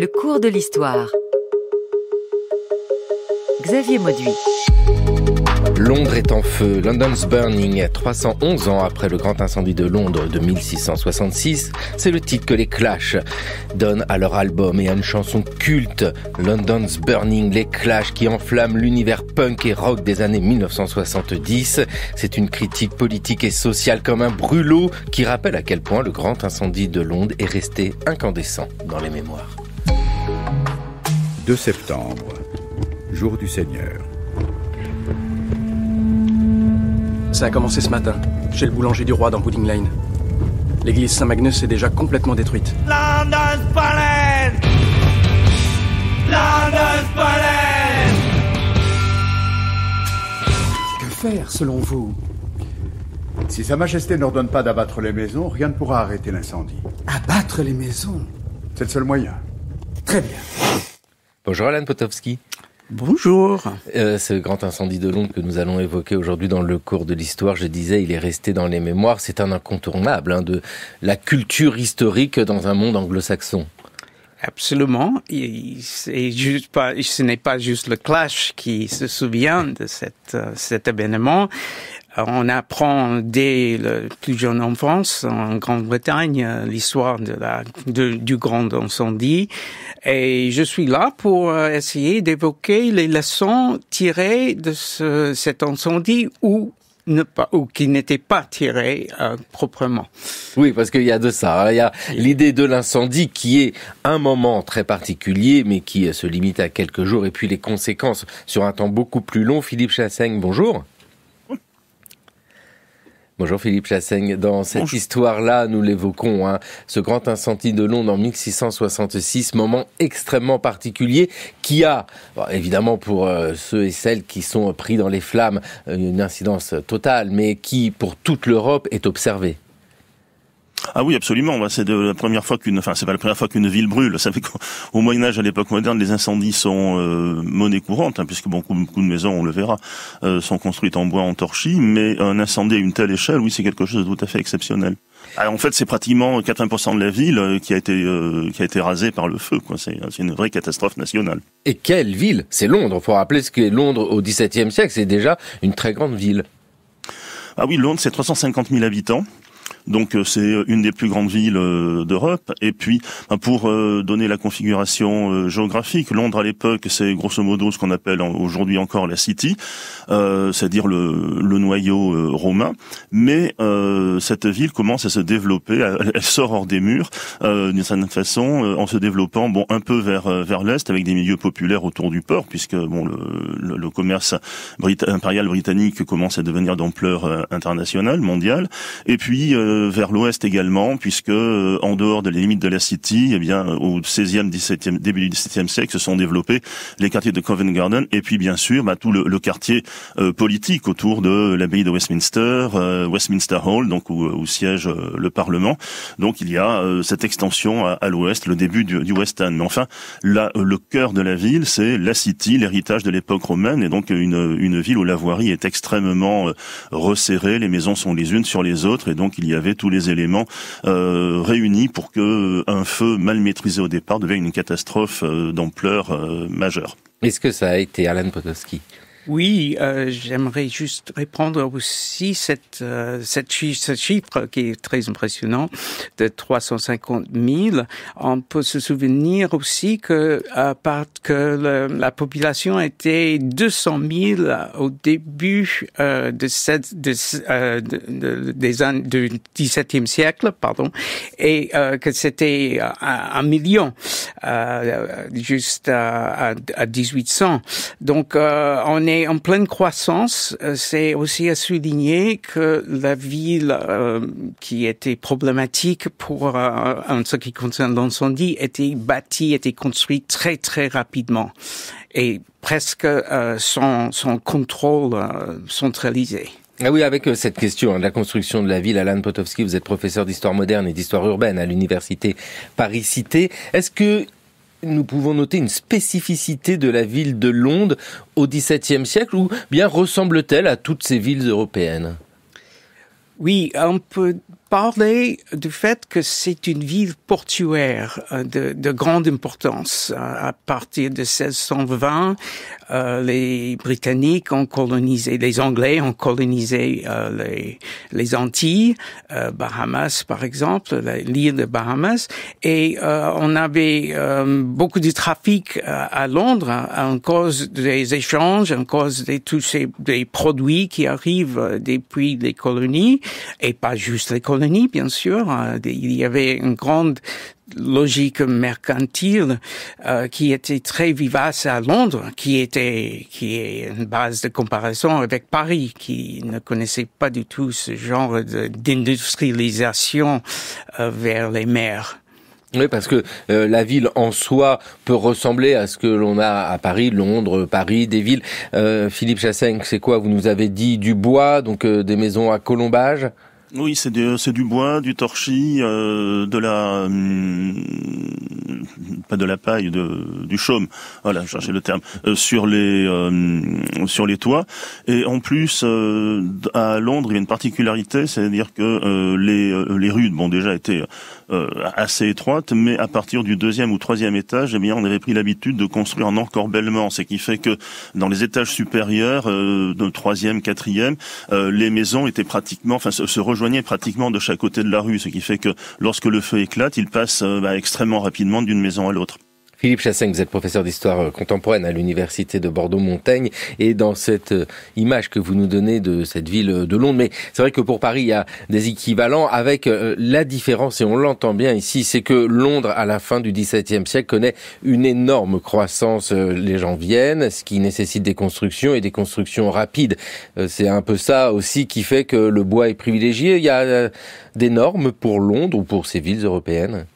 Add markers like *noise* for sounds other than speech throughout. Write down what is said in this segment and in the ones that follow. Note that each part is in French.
Le cours de l'histoire. Xavier Mauduit. Londres est en feu, London's Burning, 311 ans après le grand incendie de Londres de 1666, c'est le titre que les Clash donnent à leur album et à une chanson culte, London's Burning, les Clash qui enflamment l'univers punk et rock des années 1970. C'est une critique politique et sociale comme un brûlot qui rappelle à quel point le grand incendie de Londres est resté incandescent dans les mémoires. 2 septembre, jour du Seigneur. Ça a commencé ce matin, chez le boulanger du roi dans Pudding Lane. L'église Saint-Magnus est déjà complètement détruite. London's Palace London's Palace Que faire, selon vous Si Sa Majesté n'ordonne pas d'abattre les maisons, rien ne pourra arrêter l'incendie. Abattre les maisons C'est le seul moyen. Très bien. Bonjour Alan Potowski. Bonjour. Euh, ce grand incendie de Londres que nous allons évoquer aujourd'hui dans le cours de l'histoire, je disais, il est resté dans les mémoires. C'est un incontournable hein, de la culture historique dans un monde anglo-saxon. Absolument. Et, juste pas, ce n'est pas juste le clash qui se souvient de euh, cet événement on apprend dès la plus jeune enfance en Grande-Bretagne l'histoire du grand incendie et je suis là pour euh, essayer d'évoquer les leçons tirées de cet incendie ou qui n'étaient pas tirées euh, proprement. Oui, parce qu'il y a de ça. Il y a l'idée de l'incendie qui est un moment très particulier, mais qui euh, se limite à quelques jours, et puis les conséquences sur un temps beaucoup plus long. Philippe Chassaigne, bonjour. Bonjour Philippe Chassaigne. Dans cette histoire-là, nous l'évoquons, hein, ce grand incendie de Londres en 1666, moment extrêmement particulier qui a, évidemment pour euh, ceux et celles qui sont pris dans les flammes, euh, une incidence totale, mais qui, pour toute l'Europe, est observée. Ah oui, absolument. Bah, c'est la première fois qu'une, enfin, c'est pas la première fois qu'une ville brûle. Ça fait qu'au Moyen Âge, à l'époque moderne, les incendies sont euh, monnaie courante, hein, puisque beaucoup, de maisons, on le verra, euh, sont construites en bois, en torchis. Mais un incendie à une telle échelle, oui, c'est quelque chose de tout à fait exceptionnel. Ah, en fait, c'est pratiquement 80% de la ville euh, qui a été qui a été rasée par le feu. C'est une vraie catastrophe nationale. Et quelle ville C'est Londres. Faut rappeler ce qu'est Londres au XVIIe siècle. C'est déjà une très grande ville. Ah oui, Londres, c'est 350 000 habitants. Donc euh, c'est euh, une des plus grandes villes euh, d'Europe. Et puis ben, pour donner la configuration géographique, Londres à l'époque c'est grosso modo ce qu'on appelle aujourd'hui encore la City, c'est-à-dire le, noyau romain. Mais cette ville commence à se développer, elle, sort hors des murs d'une certaine façon en se développant bon un peu vers vers l'est avec des milieux populaires autour du port puisque bon le, commerce impérial britannique commence à devenir d'ampleur internationale mondiale et puis vers l'ouest également, puisque euh, en dehors de les limites de la City, eh bien euh, au 16e, 17e, début du 17e siècle, se sont développés les quartiers de Covent Garden et puis bien sûr bah, tout le, quartier euh, politique autour de l'abbaye de Westminster, Westminster Hall, donc où, siège le Parlement. Donc il y a cette extension à, l'ouest, le début du, du, West End. enfin, là, le cœur de la ville, c'est la City, l'héritage de l'époque romaine, et donc une, une ville où la voirie est extrêmement resserrée, les maisons sont les unes sur les autres, et donc il y avait tous les éléments euh, réunis pour que euh, un feu mal maîtrisé au départ devienne une catastrophe euh, d'ampleur majeure. Est-ce que ça a été Alan Potowski oui, euh, j'aimerais juste répondre aussi cette, euh, cette, ce chiffre qui est très impressionnant de 350 000. On peut se souvenir aussi que, à part que la population était 200 000 au début euh, de cette, de, des années, du XVIIe siècle, pardon, et que c'était un, million juste à, à, 1800. Donc, on est en pleine croissance. Euh, c'est aussi à souligner que la ville euh, qui était problématique pour euh, ce qui concerne l'incendie était bâtie, était construite très très rapidement et presque sans, contrôle centralisé. Ah oui, avec cette question hein, de la construction de la ville, Alan Potowski, vous êtes professeur d'histoire moderne et d'histoire urbaine à l'université Paris-Cité. Est-ce que nous pouvons noter une spécificité de la ville de Londres au XVIIe siècle ou bien ressemble-t-elle à toutes ces villes européennes Oui, on peut parler du fait que c'est une ville portuaire euh, de, grande importance. Euh, à partir de 1620, euh, les Britanniques ont colonisé, les Anglais ont colonisé euh, les, les Antilles, euh, Bahamas par exemple, l'île de Bahamas, et on avait beaucoup de trafic à Londres hein, en cause des échanges, en cause de tous ces des produits qui arrivent depuis les colonies, et pas juste les colonies bien sûr, hein. il y avait une grande logique mercantile euh, qui était très vivace à Londres, qui était qui est une base de comparaison avec Paris, qui ne connaissait pas du tout ce genre d'industrialisation euh, vers les mers. Oui, parce que euh, la ville en soi peut ressembler à ce que l'on a à Paris, Londres, Paris, des villes. Philippe Chassaigne, c'est quoi Vous nous avez dit du bois, donc des maisons à colombage oui, c'est du bois, du torchis, euh, de la hum, pas de la paille, de, du chaume. Voilà, je cherchez le terme euh, sur les euh, sur les toits. Et en plus, à Londres, il y a une particularité, c'est-à-dire que les les rues, bon, déjà étaient euh, assez étroite, mais à partir du deuxième ou troisième étage, eh bien, on avait pris l'habitude de construire en encorbellement, ce qui fait que dans les étages supérieurs, euh, de troisième, quatrième, euh, les maisons étaient pratiquement, enfin, se, rejoignaient pratiquement de chaque côté de la rue, ce qui fait que lorsque le feu éclate, il passe bah, extrêmement rapidement d'une maison à l'autre. Philippe Chassaigne, vous êtes professeur d'histoire euh, contemporaine à l'université de Bordeaux-Montaigne et dans cette euh, image que vous nous donnez de cette ville euh, de Londres, mais c'est vrai que pour Paris, il y a des équivalents avec la différence, et on l'entend bien ici, c'est que Londres, à la fin du XVIIe siècle, connaît une énorme croissance. Les gens viennent, ce qui nécessite des constructions et des constructions rapides. C'est un peu ça aussi qui fait que le bois est privilégié. Il y a des normes pour Londres ou pour ces villes européennes.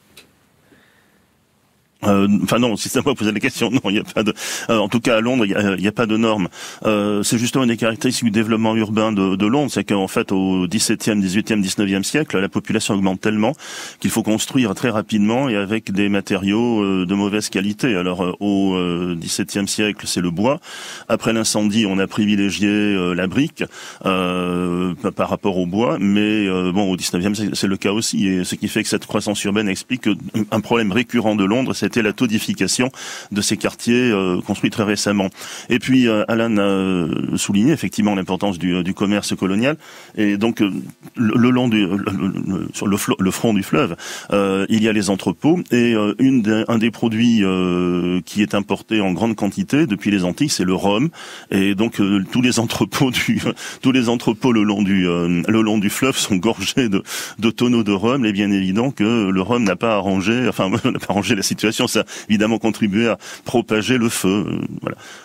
Euh, enfin non, si ça vous poser la question, non, il n'y a pas de. Euh, en tout cas, à Londres, il n'y a, pas de normes. Euh, c'est justement une des caractéristiques du développement urbain de, de Londres, c'est qu'en fait, au XVIIe, XVIIIe, XIXe siècle, la population augmente tellement qu'il faut construire très rapidement et avec des matériaux de mauvaise qualité. Alors, au XVIIe siècle, c'est le bois. Après l'incendie, on a privilégié la brique par rapport au bois, mais bon, au XIXe, c'est le cas aussi, et ce qui fait que cette croissance urbaine explique un problème récurrent de Londres, c'est la todification de ces quartiers euh, construits très récemment. Et puis Alain euh, Alan a euh, souligné effectivement l'importance du, commerce colonial. Et donc le, long du sur le, front du fleuve, il y a les entrepôts et une un des produits qui est importé en grande quantité depuis les Antilles, c'est le rhum. Et donc tous les entrepôts du *laughs* tous les entrepôts le long du le long du fleuve sont gorgés de, tonneaux de rhum. et bien évident que le rhum n'a pas arrangé enfin *laughs* n'a pas arrangé la situation ça a évidemment contribué à propager le feu.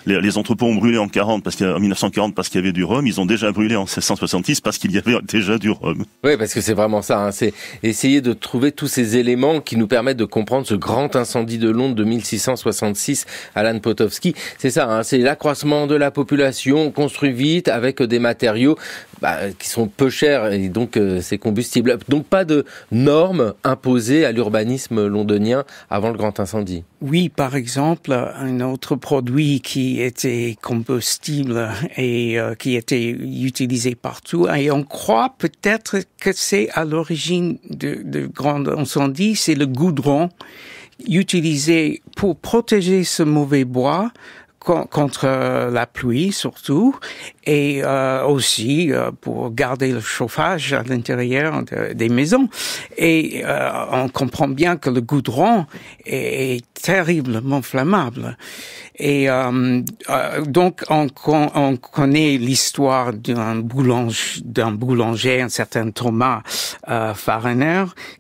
Les, entrepôts ont brûlé en 40 parce qu'en 1940 parce qu'il y avait du rhum. Ils ont déjà brûlé en 1666 parce qu'il y avait *laughs* déjà du rhum. Oui, parce que c'est vraiment ça. Hein. C'est essayer de trouver tous ces éléments qui nous permettent de comprendre ce grand incendie de Londres de 1666. Alan Potowski, c'est ça. Hein. C'est l'accroissement de la population construit vite avec des matériaux bah, qui sont peu chers et donc euh, c'est combustible. Donc pas de normes imposées à l'urbanisme londonien avant le grand incendie. Oui, par exemple, un autre produit qui était combustible et euh, qui était utilisé partout, et on croit peut-être que c'est à l'origine de, de grands incendies, c'est le goudron utilisé pour protéger ce mauvais bois contre euh, la pluie surtout, et euh, aussi euh, pour garder le chauffage à l'intérieur des maisons. Et on comprend bien que le goudron est, est terriblement flammable. Et euh, euh, donc on, on connaît l'histoire d'un boulanger, d'un boulanger, un certain Thomas euh,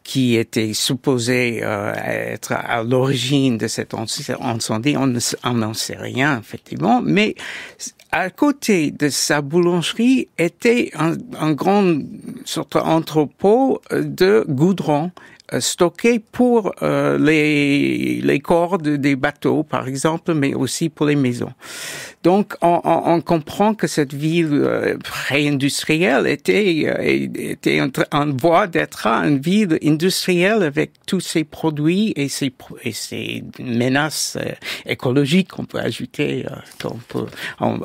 qui était supposé euh, être à l'origine de cet incendie. On n'en sait rien effectivement, mais à côté de sa boulangerie était un, un grand entrepôt euh, de goudron euh, stockés pour euh, les, cordes des bateaux, par exemple, mais aussi pour les maisons. Donc, on, comprend que cette ville euh, pré-industrielle était, était en, voie d'être une ville industrielle avec tous ses produits et ses, menaces écologiques qu'on peut ajouter, qu'on peut, on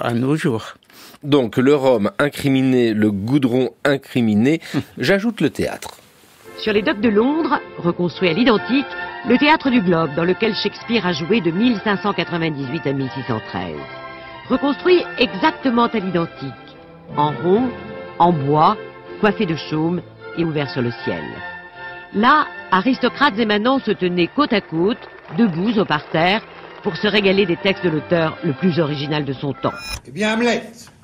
à nos jours. Donc, le rhum incriminé, le goudron incriminé, hum. j'ajoute le théâtre. Sur les docks de Londres, reconstruit à l'identique, le théâtre du Globe dans lequel Shakespeare a joué de 1598 à 1613. Reconstruit exactement à l'identique, en rond, en bois, coiffé de chaume et ouvert sur le ciel. Là, aristocrates et se tenaient côte à côte, debout au parterre, pour se régaler des textes de l'auteur le plus original de son temps. Eh bien, Hamlet,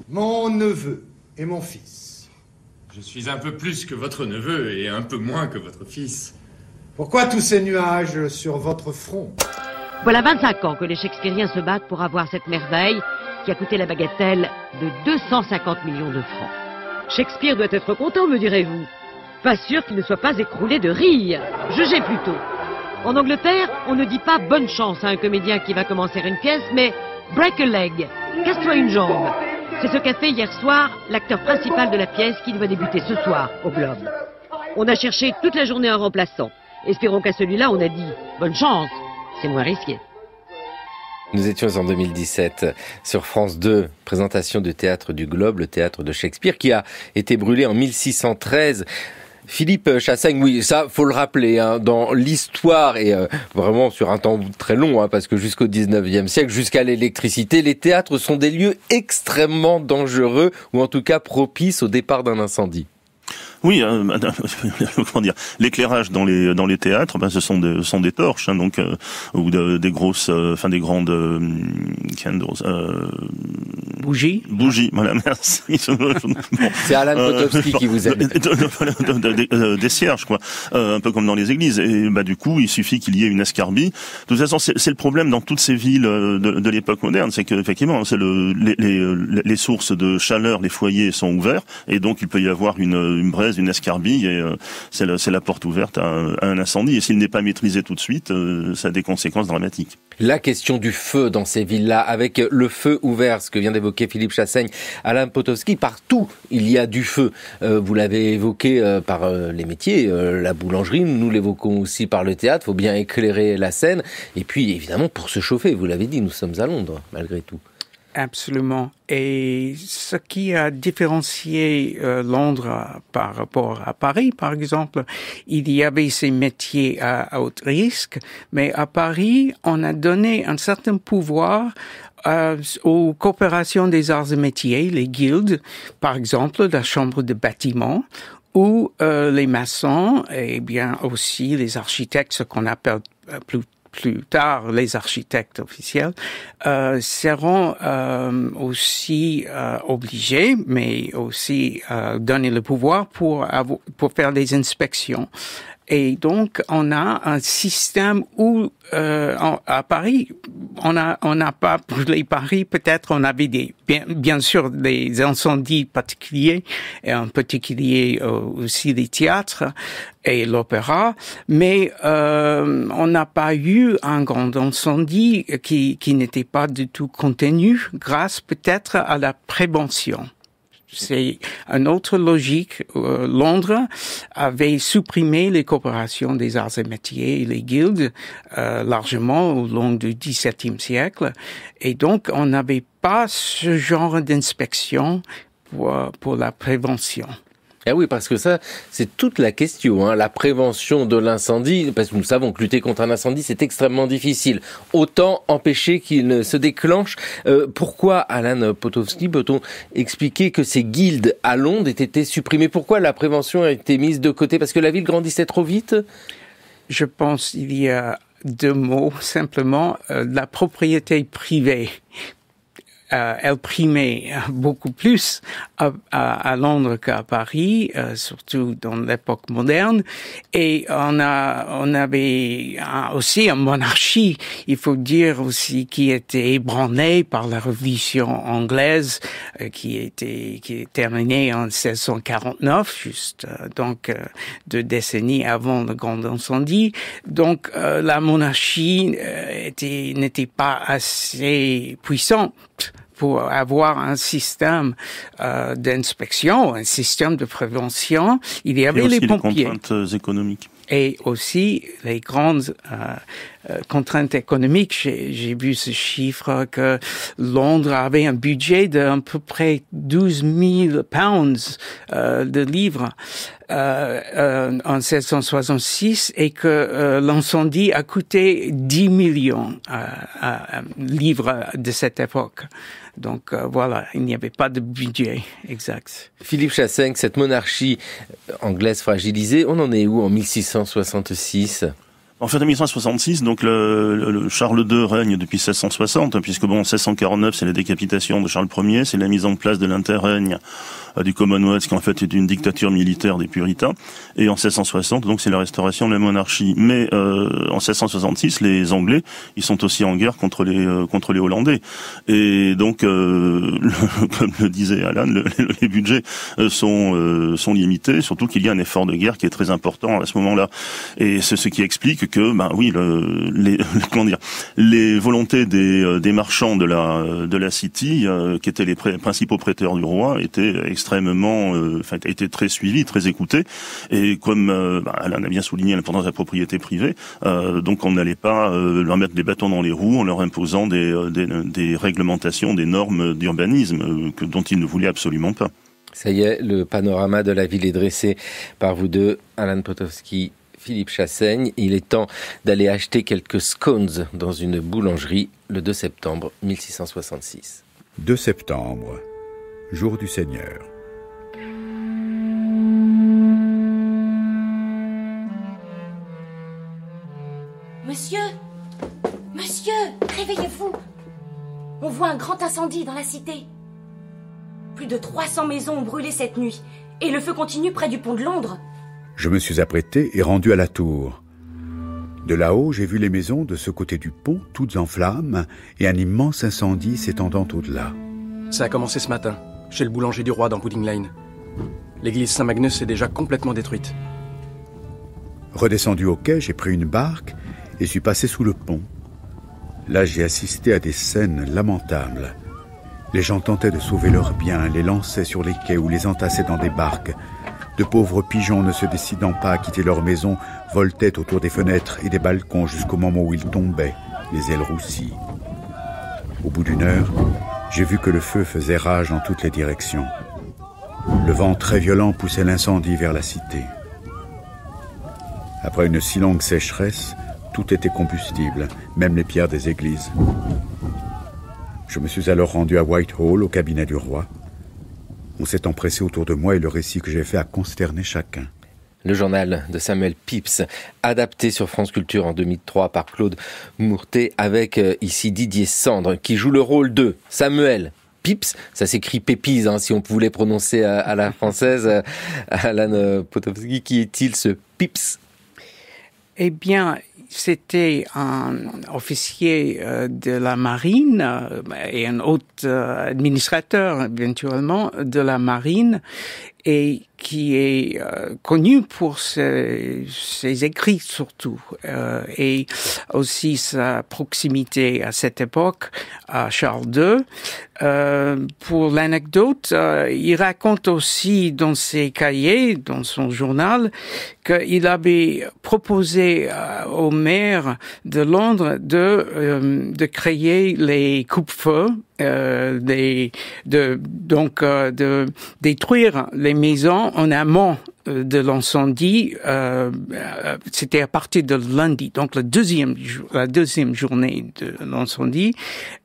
mon neveu et mon fils je suis un peu plus que votre neveu et un peu moins que votre fils. Pourquoi tous ces nuages sur votre front Voilà 25 ans que les Shakespeariens se battent pour avoir cette merveille qui a coûté la bagatelle de 250 millions de francs. Shakespeare doit être content, me direz-vous. Pas sûr qu'il ne soit pas écroulé de rire. Jugez plutôt. En Angleterre, on ne dit pas bonne chance à un comédien qui va commencer une pièce, mais break a leg, casse-toi une jambe. C'est ce qu'a fait hier soir l'acteur principal de la pièce qui doit débuter ce soir au Globe. On a cherché toute la journée un remplaçant. Espérons qu'à celui-là, on a dit bonne chance, c'est moins risqué. Nous étions en 2017 sur France 2, présentation du théâtre du Globe, le théâtre de Shakespeare, qui a été brûlé en 1613. Philippe Chassaigne, oui, ça faut le rappeler, hein, dans l'histoire et euh, vraiment sur un temps très long, hein, parce que jusqu'au 19e siècle, jusqu'à l'électricité, les théâtres sont des lieux extrêmement dangereux ou en tout cas propices au départ d'un incendie. Oui, euh, *laughs* comment dire, l'éclairage dans les dans les théâtres, ben, ce sont des sont des torches, hein, donc euh, ou des grosses, euh, enfin des grandes euh, candles, bougies. Bougies, voilà, *laughs* merci. C'est Alan Potowski qui vous aide. *laughs* des cierges, quoi, un peu comme dans les églises. Et bah du coup, il suffit qu'il y ait une escarbie. De toute façon, c'est le problème dans toutes ces villes de, l'époque moderne, c'est que effectivement, c'est le, les, les, sources de chaleur, les foyers sont ouverts, et donc il peut y avoir une, une brève une escarbie escarbille, et euh, c'est la, porte ouverte à, un incendie. Et s'il n'est pas maîtrisé tout de suite, euh, ça a des conséquences dramatiques. La question du feu dans ces villes-là, avec le feu ouvert, ce que vient d'évoquer Philippe Chassaigne, Alain Potowski, partout il y a du feu. Euh, vous l'avez évoqué par les métiers, la boulangerie, nous l'évoquons aussi par le théâtre, il faut bien éclairer la scène, et puis évidemment pour se chauffer, vous l'avez dit, nous sommes à Londres malgré tout. Absolument. Et ce qui a différencié euh, Londres euh, par rapport à Paris, par exemple, il y avait ces métiers à, haut risque, mais à Paris, on a donné un certain pouvoir euh, aux coopérations des arts et métiers, les guildes, par exemple la chambre de bâtiment, ou les maçons et bien aussi les architectes, ce qu'on appelle plus plus tard les architectes officiels, euh, seront euh, aussi euh, obligés, mais aussi donner le pouvoir pour, pour faire des inspections et donc, on a un système où, euh, à Paris, on n'a on n'a pas, pour les Paris, peut-être on avait des, bien, sûr des incendies particuliers, et en particulier euh, aussi des théâtres et l'opéra, mais euh, on n'a pas eu un grand incendie qui, qui n'était pas du tout contenu grâce peut-être à la prévention. C'est une autre logique. Euh, Londres avait supprimé les coopérations des arts et métiers et les guildes euh, largement au long du XVIIe siècle. Et donc, on n'avait pas ce genre d'inspection pour la prévention. Ah oui, parce que ça, c'est toute la question, hein. la prévention de l'incendie, parce que nous savons que lutter contre un incendie, c'est extrêmement difficile. Autant empêcher qu'il ne se déclenche. Euh, pourquoi, Alan Potowski, peut-on expliquer que ces guildes à Londres aient été supprimées Pourquoi la prévention a été mise de côté Parce que la ville grandissait trop vite Je pense qu'il y a deux mots simplement, euh, la propriété privée euh, elle primait beaucoup plus à, à, Londres qu'à Paris, euh, surtout dans l'époque moderne. Et on a, on avait aussi une monarchie, il faut dire aussi, qui était ébranlée par la révision anglaise, euh, qui était qui est terminée en 1649, juste donc deux décennies avant le grand incendie. Donc la monarchie était n'était pas assez puissante pour avoir un système euh, d'inspection, un système de prévention, il y avait les pompiers. Euh, économiques. Et aussi les grandes euh, euh, contraintes économiques. J'ai vu ce chiffre que Londres avait un budget de peu près 12 000 pounds euh, de livres euh, euh en 1666 et que euh, l'incendie a coûté 10 millions de livres de cette époque. Donc voilà, il n'y avait pas de budget exact. Philippe Chassaigne, cette monarchie anglaise fragilisée, on en est où en 1666 en fait, en 1866, donc le, Charles II règne depuis 1660, puisque bon, 1649, c'est la décapitation de Charles Ier, c'est la mise en place de l'interrègne du Commonwealth, qui en fait est une dictature militaire des puritains. Et en 1660, donc c'est la restauration de la monarchie. Mais euh, en 1666, les Anglais, ils sont aussi en guerre contre les euh, contre les Hollandais. Et donc, euh, *laughs* comme le disait Alan, les budgets sont sont limités, surtout qu'il y a un effort de guerre qui est très important à ce moment-là. Et c'est ce qui explique que, bah, oui, le, les *laughs* comment dire, les volontés des des marchands de la de la City, qui étaient les principaux prêteurs du roi, étaient extrêmement extrêmement, euh, a été très suivi, très écouté. Et comme euh, bah, Alain a bien souligné l'importance de la propriété privée, euh, donc on n'allait pas leur mettre des bâtons dans les roues en leur imposant des, réglementations, des normes d'urbanisme dont ils ne voulaient absolument pas. Ça y est, le panorama de la ville est dressé par vous deux, Alain Potowski Philippe Chassaigne. Il est temps d'aller acheter quelques scones dans une boulangerie le 2 septembre 1666. 2 septembre, jour du Seigneur. Monsieur Monsieur Réveillez-vous On voit un grand incendie dans la cité. Plus de 300 maisons ont brûlé cette nuit, et le feu continue près du pont de Londres. Je me suis apprêté et rendu à la tour. De là-haut, j'ai vu les maisons de ce côté du pont toutes en flammes et un immense incendie s'étendant au-delà. Ça a commencé ce matin, chez le boulanger du roi dans Pudding Lane. L'église Saint-Magnus est déjà complètement détruite. Redescendu au quai, j'ai pris une barque et suis passé sous le pont. Là, j'ai assisté à des scènes lamentables. Les gens tentaient de sauver leurs biens, les lançaient sur les quais ou les entassaient dans des barques. De pauvres pigeons ne se décidant pas à quitter leur maison voltaient autour des fenêtres et des balcons jusqu'au moment où ils tombaient, les ailes roussies. Au bout d'une heure, j'ai vu que le feu faisait rage en toutes les directions. Le vent très violent poussait l'incendie vers la cité. Après une si longue sécheresse, tout était combustible, même les pierres des églises. Je me suis alors rendu à Whitehall, au cabinet du roi. On s'est empressé autour de moi et le récit que j'ai fait a consterné chacun. Le journal de Samuel Pips, adapté sur France Culture en 2003 par Claude Mourtet, avec euh, ici Didier Sandre, qui joue le rôle de Samuel Pips. Ça s'écrit Pépise, hein, si on voulait prononcer à, la française. Euh, Alan euh, Potowski, qui est-il ce Pips eh bien, c'était un officier euh, de la marine euh, et un autre euh, administrateur, éventuellement, de la marine et qui est euh, connu pour ses, ses écrits surtout euh, et aussi sa proximité à cette époque à Charles II. Euh, pour l'anecdote, euh, il raconte aussi dans ses cahiers, dans son journal, qu'il avait proposé au maire de Londres de, de créer les coupes-feux, de, donc de détruire les maisons en amont euh, de l'incendie, euh, euh, c'était à partir de lundi, donc la deuxième, la deuxième journée de l'incendie.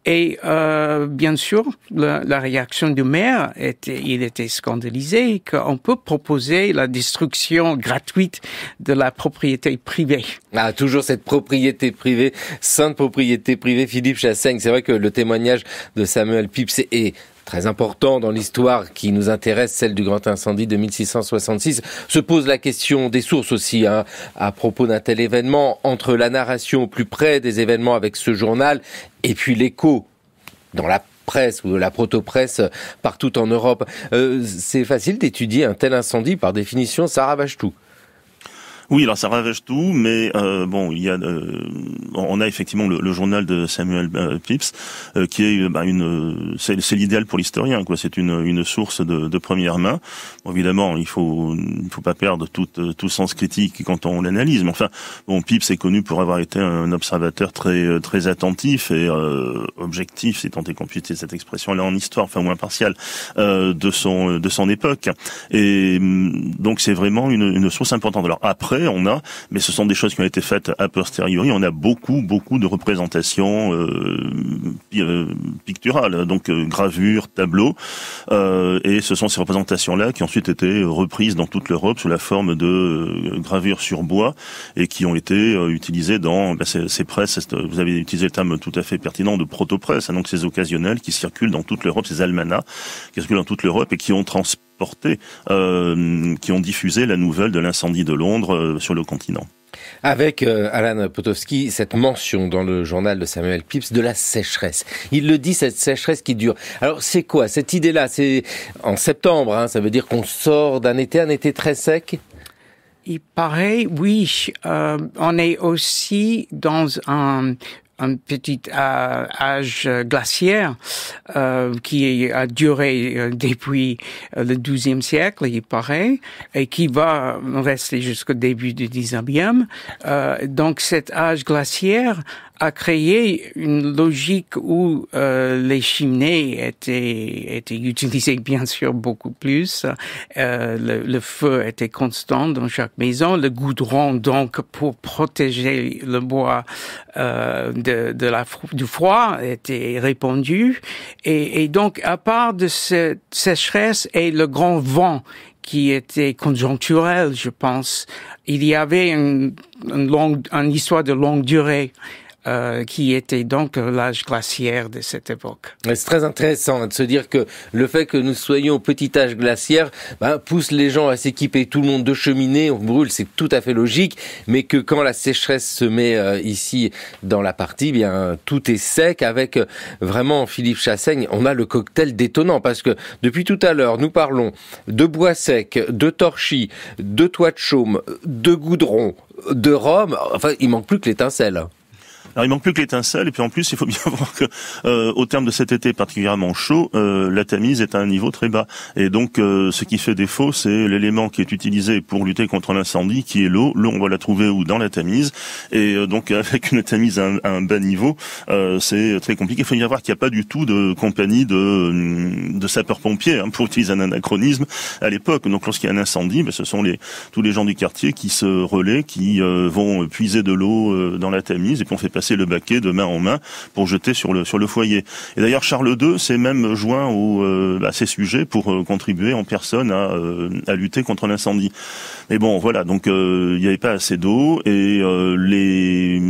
Et euh, bien sûr, la, réaction du maire, était, il était scandalisé qu'on peut proposer la destruction gratuite de la propriété privée. Ah, toujours cette propriété privée, sainte propriété privée, Philippe Chassaigne. C'est vrai que le témoignage de Samuel Pips est très important dans l'histoire qui nous intéresse, celle du grand incendie de 1666, se pose la question des sources aussi hein, à propos d'un tel événement, entre la narration au plus près des événements avec ce journal et puis l'écho dans la presse ou la proto-presse partout en Europe. Euh, c'est facile d'étudier un tel incendie par définition, ça ravage tout. Oui, alors ça ravage tout, mais euh, bon, il y a, euh, on a effectivement le, journal de Samuel euh, euh qui est euh, bah, une, c'est, l'idéal pour l'historien, quoi. C'est une, une, source de, de première main. évidemment, il faut, il faut pas perdre tout, tout sens critique quand on l'analyse. Mais enfin, bon, pips est connu pour avoir été un observateur très, très attentif et objectif, si tant est qu'on puisse cette expression-là en histoire, enfin moins partielle, de son, de son époque. Et hum, donc c'est vraiment une, une source importante. Alors après on a, mais ce sont des choses qui ont été faites a posteriori. On a beaucoup, beaucoup de représentations euh, euh, picturales, donc euh, gravures, tableaux, et ce sont ces représentations-là qui ont ensuite été reprises dans toute l'Europe sous la forme de gravures sur bois et qui ont été utilisées dans bah, ces, presses. Vous avez utilisé le terme tout à fait pertinent de proto-presse, hein, donc ces occasionnels qui circulent dans toute l'Europe, ces almanachs qui circulent dans toute l'Europe et qui ont transmis euh, qui ont diffusé la nouvelle de l'incendie de Londres euh, sur le continent. Avec euh, Alan Potowski, cette mention dans le journal de Samuel Pips de la sécheresse. Il le dit, cette sécheresse qui dure. Alors c'est quoi cette idée-là C'est en septembre, hein, ça veut dire qu'on sort d'un été, un été très sec il paraît, oui, on est aussi dans un un petit euh, âge glaciaire euh, qui a duré euh, depuis euh, le 12e siècle, il paraît, et qui va rester jusqu'au début du 19e. Euh, donc cet âge glaciaire a créé une logique où euh, les cheminées étaient, étaient utilisées *laughs* bien sûr beaucoup plus. Euh, le, le, feu était constant dans chaque maison. Le goudron, donc, pour protéger le bois euh, de, de la, du froid, était répandu. Et, et donc, à part de cette sécheresse et le grand vent qui était conjoncturel, je pense. Il y avait une, une, longue, une histoire de longue durée euh, qui était donc l'âge glaciaire de cette époque. C'est très intéressant de se dire que le fait que nous soyons au petit âge glaciaire bah, pousse les gens à s'équiper tout le monde de cheminées, on brûle, c'est tout à fait logique, mais que quand la sécheresse se met euh, ici dans la partie, eh bien tout est sec avec euh, vraiment Philippe Chassaigne, on a le cocktail détonnant parce que depuis tout à l'heure, nous parlons de bois sec, de torchis, de toits de chaume, de goudron, de rhum, enfin il manque plus que l'étincelle. Alors il manque plus que l'étincelle, et puis en plus il faut bien *laughs* voir que euh, au terme de cet été particulièrement chaud, euh, la Tamise est à un niveau très bas. Et donc euh, ce qui fait défaut, c'est l'élément qui est utilisé pour lutter contre l'incendie, qui est l'eau. L'eau, on va la trouver où Dans la Tamise. Et donc *laughs* avec une Tamise à un, bas niveau, c'est très compliqué. Il faut bien voir qu'il n'y a pas du tout de compagnie hum, de, sapeurs-pompiers, hein, pour utiliser un anachronisme, à l'époque. Donc lorsqu'il y a un incendie, ben, ce sont les, tous les gens du quartier qui se relaient, qui vont puiser de l'eau dans la Tamise, et puis on fait passer c'est le baquet de main en main pour jeter sur le, sur le foyer. Et d'ailleurs, Charles II s'est même joint au, euh, à ces sujets pour euh, contribuer en personne à, euh, à lutter contre l'incendie. Mais bon, voilà, donc il n'y avait pas assez d'eau et les...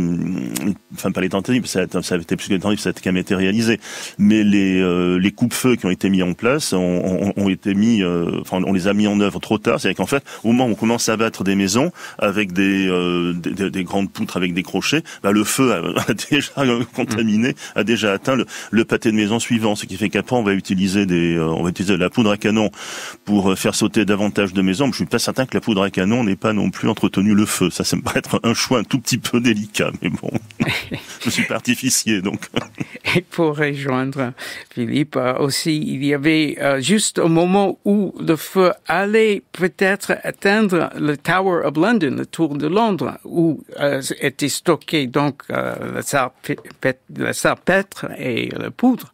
Enfin, pas les tentatives, ça, ça avait été plus que tentatives, ça a quand même été réalisé. Mais les, les de feu qui ont été mis en place ont, été mis... enfin, on les a mis en œuvre trop tard. C'est-à-dire qu'en fait, au moment où on commence à battre des maisons avec des, des, des, des grandes poutres, avec des crochets, bah, le feu *laughs* a déjà contaminé, a déjà atteint le, pâté de maison suivant. Ce qui fait qu'après, on va utiliser des, euh, on va utiliser la poudre à canon pour euh, faire sauter davantage de maisons. Je suis pas certain que la poudre à canon n'ait pas non plus entretenu le feu. Ça, ça me *laughs* paraît être un choix un tout petit peu délicat, mais bon, *laughs* je suis pas artificier, donc et *laughs* pour rejoindre Philippe. Euh, aussi, il y avait euh, juste au moment où le feu allait peut-être atteindre le Tower of London, le Tour de Londres, où euh, était stocké donc la, salpêtre et la poudre,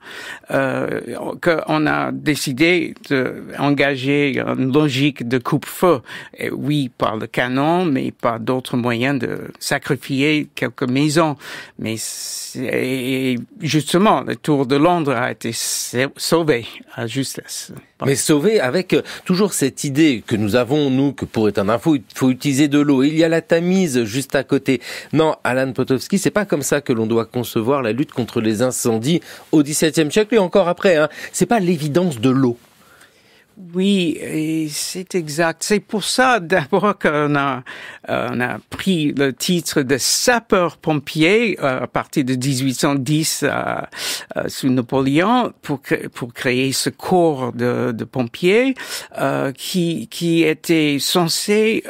qu'on a décidé d'engager une logique de coupe-feu, oui par le canon, mais par d'autres moyens de sacrifier quelques maisons. Mais c'est juste justement, le Tour de Londres a été sauvé à justesse. Mais sauvé avec euh, toujours cette idée que nous avons, nous, que pour être un info, il faut utiliser de l'eau. Il y a la Tamise juste à côté. Non, Alan Potowski, c'est pas comme ça que l'on doit concevoir la lutte contre les incendies au XVIIe siècle et encore après. Hein. Ce n'est pas l'évidence de l'eau. Oui, c'est exact. C'est pour ça d'abord qu'on a, on a pris le titre de sapeur-pompier euh, à partir de 1810 euh, euh, sous Napoléon pour, pour créer ce corps de, de pompiers qui, qui était censé,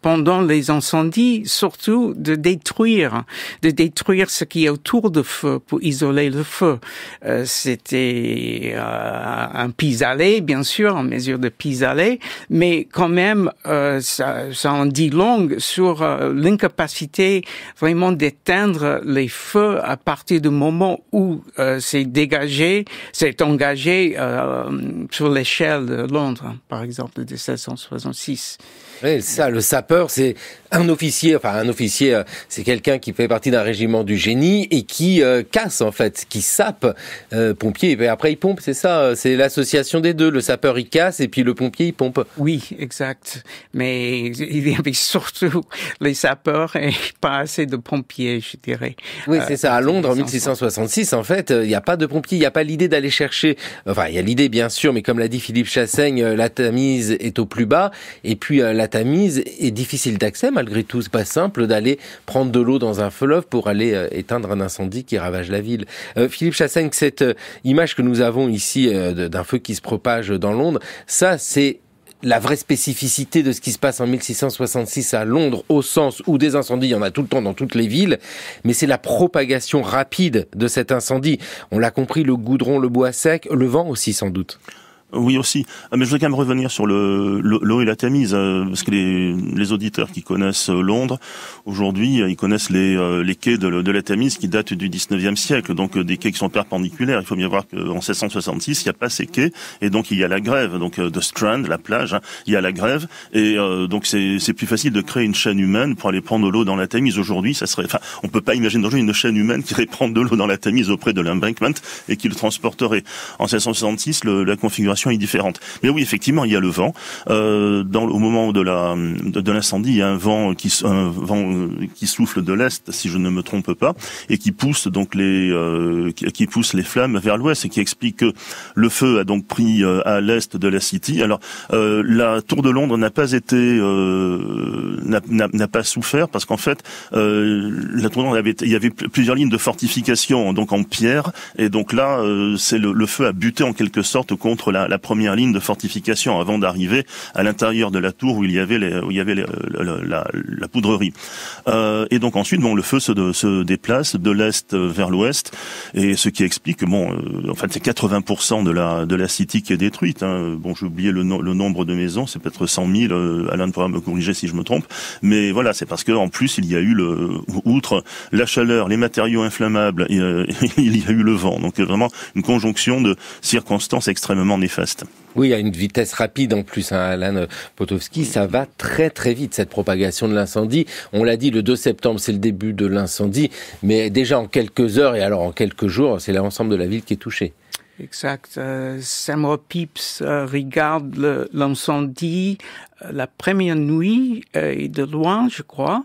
pendant les incendies, surtout de détruire, de détruire ce qui est autour du feu pour isoler le feu. C'était un pis-aller, bien sûr, mesure de pis-aller, mais quand même, euh, ça, ça, en dit long sur euh, l'incapacité vraiment d'éteindre les feux à partir du moment où euh, c'est dégagé, c'est engagé sur l'échelle de Londres, par exemple, de 1766. Oui, ça, le sapeur, c'est un officier, enfin un officier, euh, c'est quelqu'un qui fait partie d'un régiment du génie et qui euh, casse en fait, qui sape euh, pompier. Et après il pompe, c'est ça, euh, c'est l'association des deux. Le sapeur il casse et puis le pompier il pompe. Oui, exact. Mais il y avait surtout les sapeurs et pas assez de pompiers, je dirais. Oui, c'est ça. À Londres, en 1666, en fait, il n'y a pas de pompiers, il n'y a pas l'idée d'aller chercher. Enfin, il y a l'idée bien sûr, mais comme l'a dit Philippe Chassaigne, la tamise est au plus bas et puis la tamise est difficile d'accès malgré tout. Ce n'est pas simple d'aller prendre de l'eau dans un fleuve pour aller euh, éteindre un incendie qui ravage la ville. Euh, Philippe Chassaigne, cette euh, image que nous avons ici d'un feu qui se propage dans Londres, ça c'est la vraie spécificité de ce qui se passe en 1666 à Londres, au sens où des incendies, il y en a tout le temps dans toutes les villes, mais c'est la propagation rapide de cet incendie. On l'a compris, le goudron, le bois sec, le vent aussi sans doute. Oui aussi, ah, mais je voudrais quand même revenir sur le l'eau et la Tamise, euh, parce que les, les auditeurs qui connaissent euh, Londres aujourd'hui, euh, ils connaissent les, les quais de, de, la Tamise qui datent du 19e siècle, donc des quais qui sont perpendiculaires. Il faut bien voir qu'en 1666 il n'y a pas ces quais, et donc il y a la grève, donc de Strand, la plage, hein. il y a la grève, et donc c'est plus facile de créer une chaîne humaine pour aller prendre de l'eau dans la Tamise. Aujourd'hui, ça serait, enfin, on peut pas imaginer aujourd'hui une chaîne humaine qui irait prendre de l'eau dans la Tamise auprès de l'embankment et qui le transporterait. En 1766, le, la configuration est différente. Mais oui, effectivement, il y a le vent. Euh, dans, au moment de la de, l'incendie, il y a un vent qui vent euh, qui souffle de l'est, si je ne me trompe pas, et qui pousse donc les euh, qui, pousse les flammes vers l'ouest et qui explique que le feu a donc pris euh, à l'est de la city. Alors euh, la tour de Londres n'a pas été n'a pas souffert parce qu'en fait la tour de Londres avait il y avait plusieurs lignes de fortification donc en pierre et donc là c'est le, feu a buté en quelque sorte contre la, la première ligne de fortification avant d'arriver à l'intérieur de la tour où il y avait il y avait la, poudrerie. Euh, et donc ensuite, bon, le feu se, se déplace de l'est vers l'ouest, et ce qui explique que bon, euh, en fait, c'est 80% de la de la city qui est détruite. Hein. Bon, j'ai oublié le, le, nombre de maisons, c'est peut-être 100 000. Euh, Alain pourra me corriger si je me trompe, mais voilà, c'est parce que en plus il y a eu le outre la chaleur, les matériaux inflammables, *laughs* il y a eu le vent. Donc vraiment une conjonction de circonstances extrêmement néfastes. Oui, à une vitesse rapide en plus, à hein, Alan Potowski, ça va très très vite cette propagation de l'incendie. On l'a dit, le 2 septembre, c'est le début de l'incendie, mais déjà en quelques heures et alors en quelques jours, c'est l'ensemble de la ville qui est touchée. Exact. Euh, Samuel euh, regarde l'incendie euh, la première nuit euh, de loin, je crois,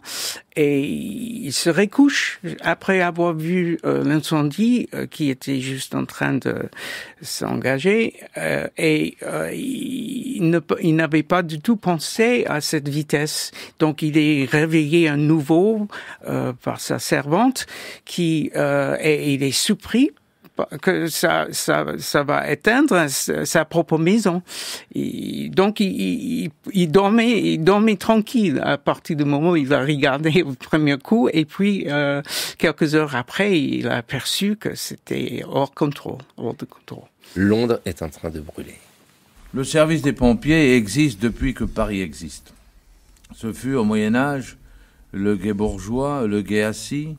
et il se recouche après avoir vu l'incendie qui était juste en train de s'engager, et il n'avait pas du tout pensé à cette vitesse. Donc il est réveillé à nouveau par sa servante, qui et il est surpris que ça, ça, va éteindre sa propre maison. donc, il, dormait, il dormait tranquille à partir du moment où il a regardé *laughs* au premier coup. Et puis, euh, quelques heures après, il a aperçu que c'était hors contrôle, hors de contrôle. Londres est en train de brûler. Le service des pompiers existe depuis que Paris existe. Ce fut au Moyen Âge le gué bourgeois, le gué assis,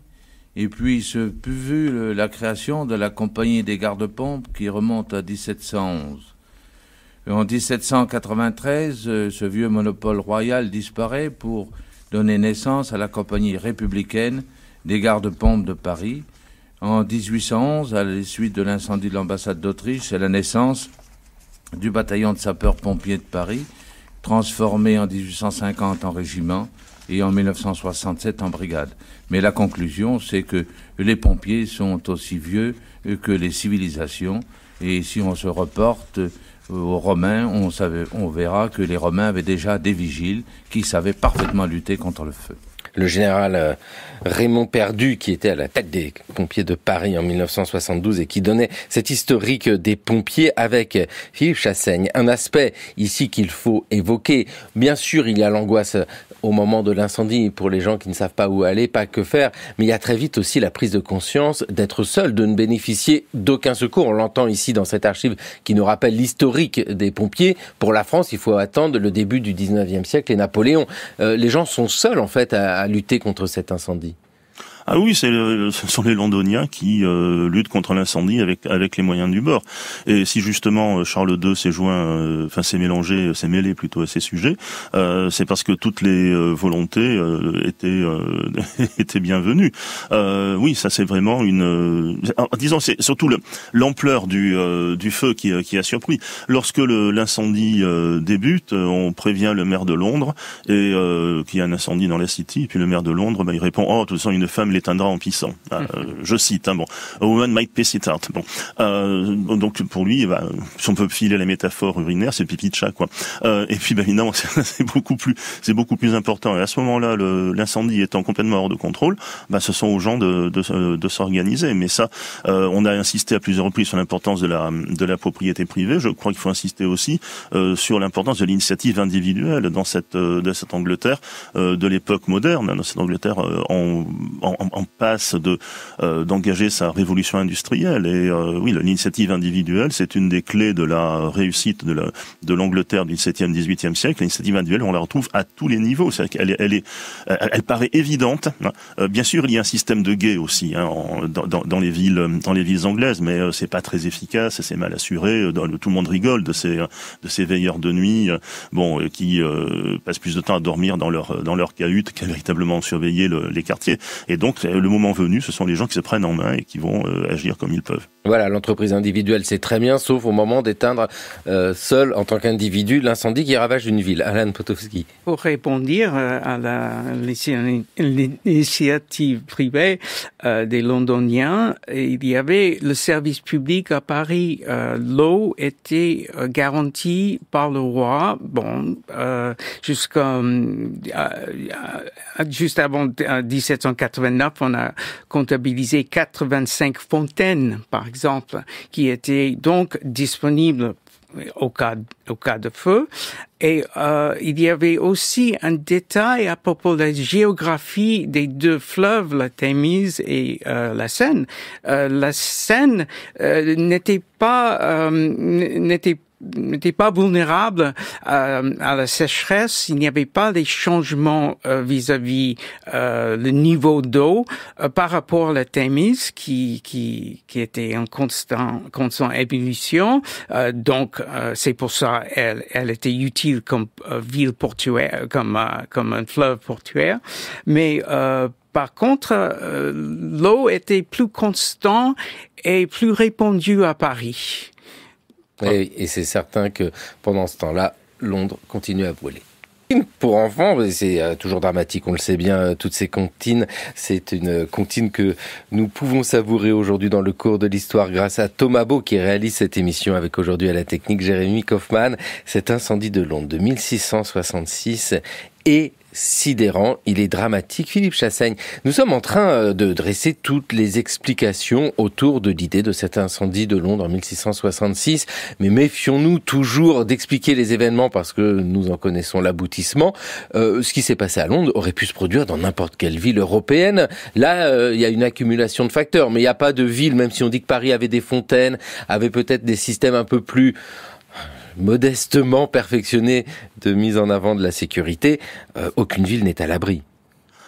et puis ce fut la création de la compagnie des gardes-pompes qui remonte à 1711. En 1793, euh, ce vieux monopole royal disparaît pour donner naissance à la compagnie républicaine des gardes-pompes de Paris. En 1811, à la suite de l'incendie de l'ambassade d'Autriche, c'est la naissance du bataillon de sapeurs-pompiers de Paris, transformé en 1850 en régiment, et en 1967 en brigade. Mais la conclusion, c'est que les pompiers sont aussi vieux euh, que les civilisations. Et si on se reporte euh, aux Romains, on, verra que les Romains avaient déjà des vigiles qui savaient parfaitement lutter contre le feu le général euh, Raymond Perdu, qui était à la tête des pompiers de Paris en 1972 et qui donnait cet historique des pompiers avec Philippe Chassaigne. Un aspect ici qu'il faut évoquer. Bien sûr, il y a l'angoisse au moment de l'incendie pour les gens qui ne savent pas où aller, pas que faire, mais il y a très vite aussi la prise de conscience d'être seul, de ne bénéficier d'aucun secours. On l'entend ici dans cette archive qui nous rappelle l'historique des pompiers. Pour la France, il faut attendre le début du 19e siècle et Napoléon. Euh, les gens sont seuls en fait à lutter contre cet incendie. Ah oui, c'est ce sont les Londoniens qui euh, luttent contre l'incendie avec avec les moyens du bord. Et si justement euh, Charles II s'est joint, euh, enfin s'est mélangé, s'est mêlé plutôt à ces sujets, c'est parce que toutes les volontés étaient *laughs* étaient bienvenues. oui, ça c'est vraiment une. disons, c'est surtout l'ampleur du du feu qui, qui a surpris. Lorsque l'incendie débute, on prévient le maire de Londres et a un incendie dans la City. Et puis le maire de Londres, bah, il répond oh, de toute façon une femme l'éteindra en pissant. Ah, mhm. euh, je cite, hein, bon, A woman might piss it out. Bon, euh, donc pour lui, bah, si on peut filer la métaphore urinaire, c'est pipi de chat, quoi. Euh, et puis, bah, évidemment, *laughs* c'est beaucoup plus, c'est beaucoup plus important. Et à ce moment-là, l'incendie étant complètement hors de contrôle, bah, ce sont aux gens de, de, de s'organiser. Mais ça, on a insisté à plusieurs reprises sur l'importance de la, de la propriété privée. Je crois qu'il faut insister aussi sur l'importance de l'initiative individuelle dans cette, de cette Angleterre de l'époque moderne, dans cette Angleterre en, en, en passe de euh, d'engager sa révolution industrielle. Et euh, oui, l'initiative individuelle, c'est une des clés de la réussite de de l'Angleterre du 17e, 18e siècle. L'initiative individuelle, on la retrouve à tous les niveaux. cest elle est, elle, paraît évidente. Hein. Euh, bien sûr, il y a un système de guet aussi hein, dans, les villes dans les villes anglaises, mais c'est pas très efficace, c'est mal assuré. Tout le monde rigole de ces de ces veilleurs de nuit, bon, qui passent plus de temps à dormir dans leur dans leur cahute qu'à véritablement surveiller les quartiers. Et donc donc, le moment venu, ce sont les gens qui se prennent en main et qui vont euh, agir comme ils peuvent. Voilà, l'entreprise individuelle, c'est très bien, sauf au moment d'éteindre euh, seul, en tant qu'individu, l'incendie qui ravage une ville. Alan Potowski. Pour répondre euh, à l'initiative privée euh, des Londoniens, il y avait le service public à Paris. L'eau était garantie par le roi, bon, jusqu'à juste avant 1789, on a comptabilisé 85 fontaines par exemple, qui était donc disponible au cas, au cas de feu. Et euh, il y avait aussi un détail à propos de la géographie des deux fleuves, la Thémise et euh, la Seine. Euh, la Seine n'était pas n'était n'était pas vulnérable euh, à, la sécheresse, il n'y avait pas des changements euh, vis-à-vis euh, le niveau d'eau euh, par rapport à la Thémis qui, qui, qui était en constant, constant ébullition. donc c'est pour ça elle, elle était utile comme ville portuaire, comme, comme un fleuve portuaire. Mais par contre, l'eau était plus constante et plus répandue à Paris. Et, c'est certain que pendant ce temps-là, Londres continue à brûler. Pour enfants, c'est euh, toujours dramatique, on le sait bien, euh, toutes ces comptines. C'est une euh, comptine que nous pouvons savourer aujourd'hui dans le cours de l'histoire grâce à Thomas Beau qui réalise cette émission avec aujourd'hui à la technique Jérémy Kaufmann. Cet incendie de Londres de 1666 et sidérant, il est dramatique. Philippe Chassaigne, nous sommes en train euh, de dresser toutes les explications autour de l'idée de cet incendie de Londres en 1666, mais méfions-nous toujours d'expliquer les événements parce que nous en connaissons l'aboutissement. Euh, ce qui s'est passé à Londres aurait pu se produire dans n'importe quelle ville européenne. Là, euh, il y a une accumulation de facteurs, mais il n'y a pas de ville, même si on dit que Paris avait des fontaines, avait peut-être des systèmes un peu plus modestement perfectionné de mise en avant de la sécurité, euh, aucune ville n'est à l'abri.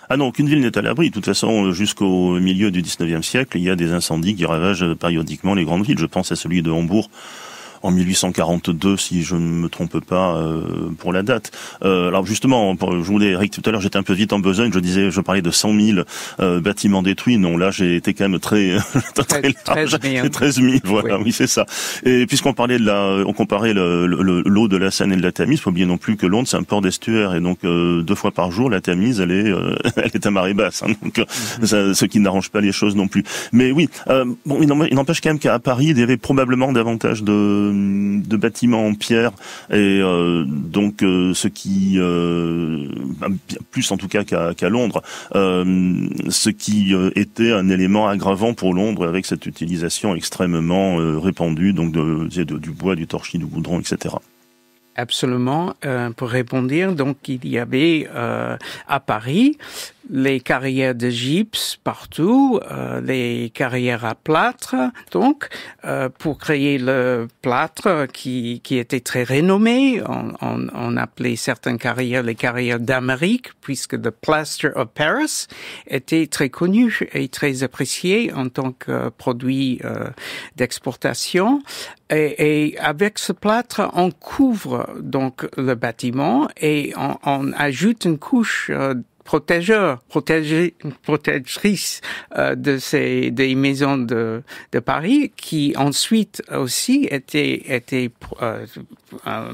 Ah non, aucune ville n'est à l'abri. De toute façon, euh, jusqu'au milieu du 19e siècle, il y a des incendies qui ravagent périodiquement les grandes villes. Je pense à celui de Hambourg en 1842, si je ne me trompe pas euh, pour la date. Euh, alors justement, je vous voulais, Eric, tout à l'heure, j'étais un peu vite en besogne. Je disais, je parlais de 100 000 euh, bâtiments détruits. Non, là, j'ai été quand même très *laughs* très, large. 13 000. voilà, oui, c'est ça. Et puisqu'on parlait de la, on comparait l'eau le, l'eau de la Seine et de la Tamise, faut oublier non plus que Londres, c'est un port d'estuaire, et donc deux fois par jour, la Tamise, elle est, *laughs* elle est à marée basse. Hein. donc, mhm. ce qui n'arrange pas les choses non plus. Mais oui, bon, il n'empêche quand même qu'à Paris, il y avait probablement davantage de euh, de, bâtiments en pierre et euh, donc euh, ce qui bah, plus en tout cas qu'à Londres, ce qui était un élément aggravant pour Londres avec cette utilisation extrêmement répandue donc de, du bois, du torchis, du goudron, etc. Absolument. pour répondre, donc il y avait à Paris les carrières de gypse partout, euh, les carrières à plâtre, donc, euh, pour créer le plâtre qui, qui était très renommé. On, on, appelait certaines carrières les carrières d'Amérique, puisque le plaster of Paris était très connu et très apprécié en tant que produit euh, d'exportation. Et, et, avec ce plâtre, on couvre donc le bâtiment et on, on ajoute une couche euh, protégeur, protégée, euh, de ces des maisons de, de Paris, qui ensuite aussi étaient, étaient euh, euh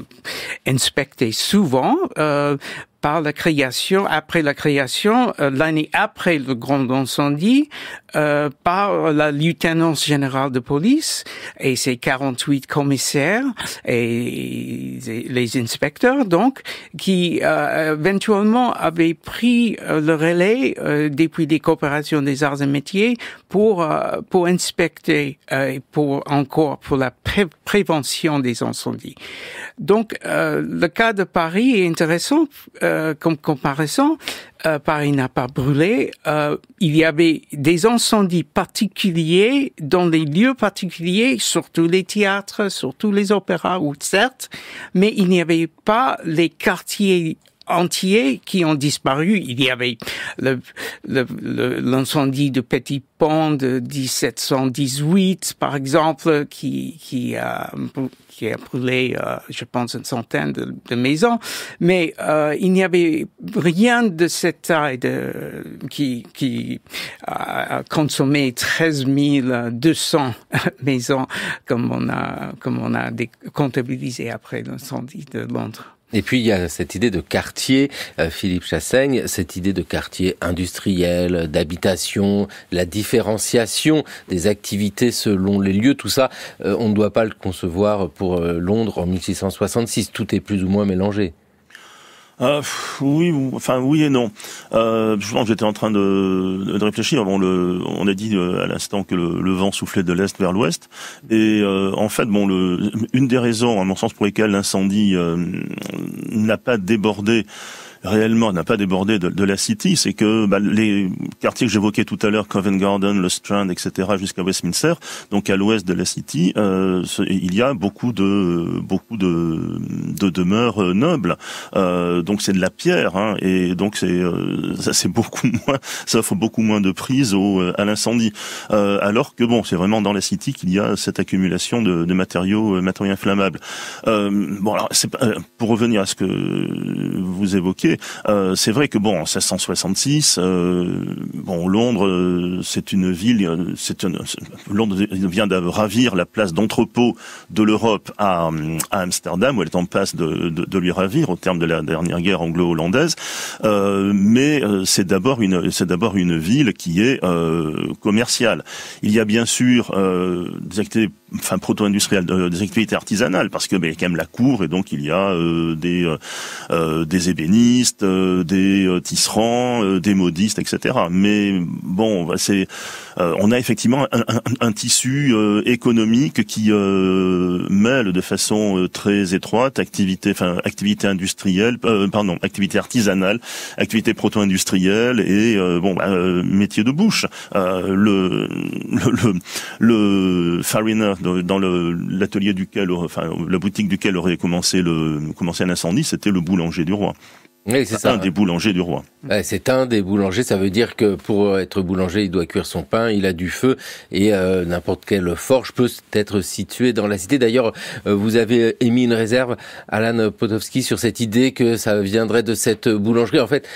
inspectées souvent euh, par la création, après la création, euh, l'année après le grand incendie, euh, par la lieutenance générale de police et ses 48 commissaires et les inspecteurs, donc, qui euh, éventuellement avaient pris le relais depuis les coopérations des arts et métiers pour, pour inspecter et pour encore pour la prévention des incendies. Donc, le cas de Paris est intéressant euh, comme comparaison, euh, Paris n'a pas brûlé. Euh, il y avait des incendies particuliers dans des lieux particuliers, surtout les théâtres, surtout les opéras, ou certes, mais il n'y avait pas les quartiers entiers qui ont disparu. Il y avait l'incendie de Petit Pont de 1718, par exemple, qui, qui, a, qui a brûlé, euh, je pense, une centaine de, de maisons. Mais euh, il n'y avait rien de cette taille de, qui, qui a consommé 13 200 *laughs* maisons comme on a, comme on a comptabilisé après l'incendie de Londres. Et puis il y a cette idée de quartier, euh, Philippe Chassaigne, cette idée de quartier industriel, d'habitation, la différenciation des activités selon les lieux, tout ça, euh, on ne doit pas le concevoir pour euh, Londres en 1666, tout est plus ou moins mélangé. Euh, oui, enfin oui et non. Euh, je pense que j'étais en train de, réfléchir. Bon, le, on a dit euh, à l'instant que le, vent soufflait de l'est vers l'ouest, et en fait, bon, le, une des raisons, à mon sens, pour lesquelles l'incendie n'a pas débordé réellement n'a pas débordé de, la City, c'est que bah, les quartiers que j'évoquais tout à l'heure, Covent Garden, le Strand, etc., jusqu'à Westminster, donc à l'ouest de la City, euh, il y a beaucoup de beaucoup de, demeures euh, nobles. Euh, donc c'est de la pierre, hein, et donc c'est ça c'est beaucoup *laughs* moins, ça offre beaucoup moins de prise au, à l'incendie. alors que bon, c'est vraiment dans la City qu'il y a cette accumulation de, de matériaux matériaux inflammables. bon alors c'est pour revenir à ce que vous évoquez euh, c'est vrai que bon, en 1666, euh, bon, Londres, euh, c'est une ville, c'est Londres vient de ravir la place d'entrepôt de l'Europe à, Amsterdam, où elle est en passe de, lui ravir au terme de la dernière guerre anglo-hollandaise. mais c'est d'abord une, c'est d'abord une ville qui est commerciale. Il y a bien sûr des activités enfin proto industriel euh, des activités artisanales parce que mais, y a quand même la cour et donc il y a euh, des euh, des ébénistes, des tisserands, des modistes, etc. Mais bon, bah, c'est on a effectivement un, tissu économique qui mêle de façon très étroite activité, enfin activité industrielle, pardon, activité artisanale, activité proto-industrielle et bon bah, métier de bouche. le le le, le fariner dans l'atelier duquel, enfin, la boutique duquel aurait commencé le, commencé un incendie, c'était le boulanger du roi. c'est Un des boulangers du roi. c'est un des boulangers. Ça veut dire que pour être boulanger, il doit cuire son pain, il a du feu et euh, n'importe quelle forge peut être située dans la cité. D'ailleurs, euh, vous avez émis une réserve, Alan Potowski, sur cette idée que ça viendrait de cette boulangerie. En fait,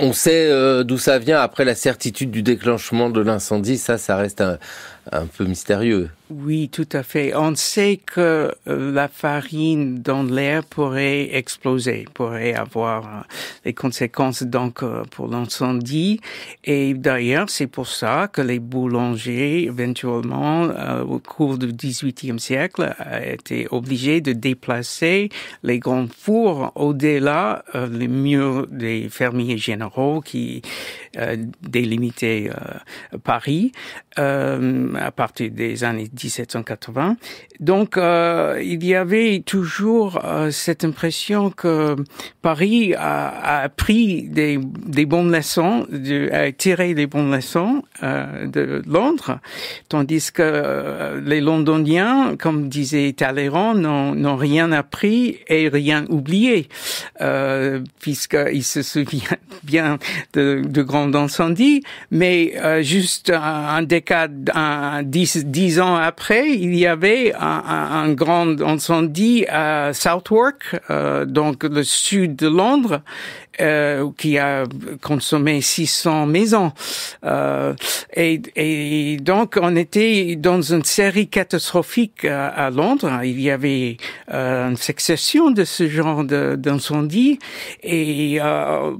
on sait euh, d'où ça vient. Après la certitude du déclenchement de l'incendie, ça, ça reste un, un peu mystérieux. Oui, tout à fait. On sait que euh, la farine dans l'air pourrait exploser, pourrait avoir euh, des conséquences donc euh, pour l'incendie. Et d'ailleurs, c'est pour ça que les boulangers, éventuellement, au cours du XVIIIe siècle, étaient obligés de déplacer les grands fours au-delà des murs des fermiers généraux qui délimitaient Paris à partir des années 1780. Donc, euh, il y avait toujours euh, cette impression que Paris a, a pris des, des, bonnes leçons, de, a tiré des bonnes leçons euh, de Londres, tandis que euh, les Londoniens, comme disait Talleyrand, n'ont rien appris et rien oublié, euh, puisqu'ils se souviennent *laughs* bien de, de grands incendies, mais juste un, un décade, un, dix, ans après, il y avait un, grand incendie à Southwark, euh, donc le sud de Londres, euh, qui a consommé 600 maisons. Euh, et, donc, on était dans une série catastrophique euh, à, Londres. Il y avait euh, une succession de ce genre d'incendie. Et euh,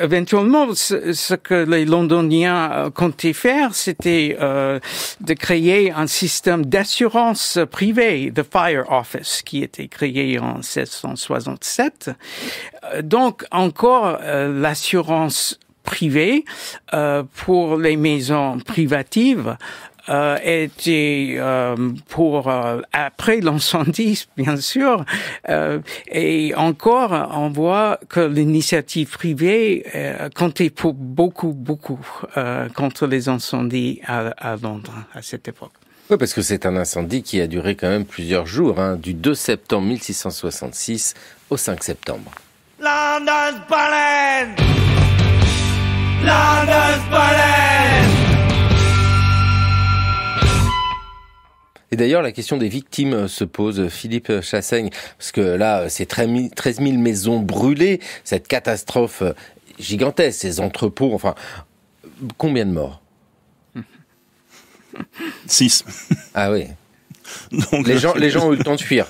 éventuellement, ce, que les Londoniens euh, comptaient faire, c'était de créer un système d'assurance privée, the Fire Office, qui était créé en 1667. Euh, donc encore euh, l'assurance privée euh, pour les maisons privatives était pour après l'incendie, bien sûr. et encore, on voit que l'initiative privée comptait pour beaucoup, beaucoup contre les incendies à, à Londres à cette époque. Oui, parce que c'est un incendie qui a duré quand même plusieurs jours, hein, du 2 septembre 1666 au 5 septembre. Et d'ailleurs, la question des victimes se pose, Philippe Chassaigne, parce que là, c'est 13 000 maisons brûlées, cette catastrophe gigantesque, ces entrepôts, enfin, combien de morts 6. Ah oui. *laughs* Donc, les, gens, les gens ont eu le temps de fuir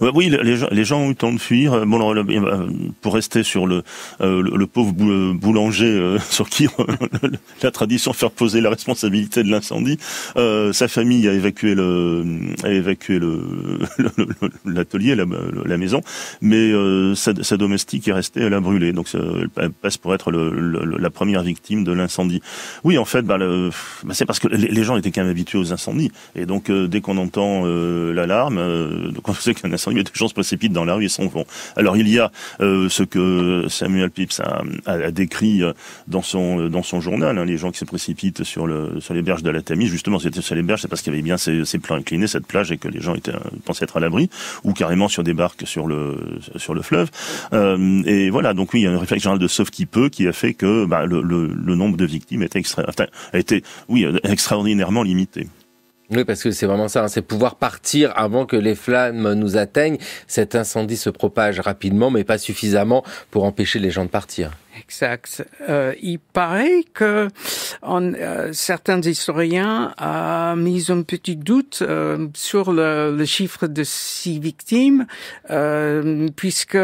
oui, les, les, gens ont eu le temps de fuir. Euh, bon, euh, pour rester sur le, euh, le, pauvre boulanger *laughs* sur qui la tradition fait reposer la responsabilité de l'incendie, sa famille a évacué le, a évacué le *laughs* l'atelier, la, maison, mais sa, sa, domestique est restée, elle a brûlé. Donc elle passe pour être la première victime de l'incendie. Oui, en fait, bah, bah c'est parce que les, gens étaient quand même habitués aux incendies, et donc dès qu'on entend l'alarme, donc on sait qu'un incendie les gens se précipitent dans la rue et s'en vont. Alors il y a euh, ce que Samuel Pips a, décrit euh, dans son euh, dans son journal, hein, les gens qui se précipitent sur le sur les berges de la Tamise. Justement, c'était sur les berges, c'est parce qu'il y avait bien ces, ces, plans inclinés, cette plage, et que les gens étaient pensaient être à l'abri, ou carrément sur des barques sur le sur le fleuve. et voilà, donc oui, il y a une réflexion général de sauf qui peut qui a fait que bah, le, le, nombre de victimes était extra, était oui extraordinairement limité. Oui, parce que c'est vraiment ça, hein. c'est pouvoir partir avant que les flammes nous atteignent. Cet incendie se propage rapidement, mais pas suffisamment pour empêcher les gens de partir. Exact. Euh, il paraît que on, euh, certains historiens ont mis un petit doute euh, sur le, le, chiffre de six victimes, puisque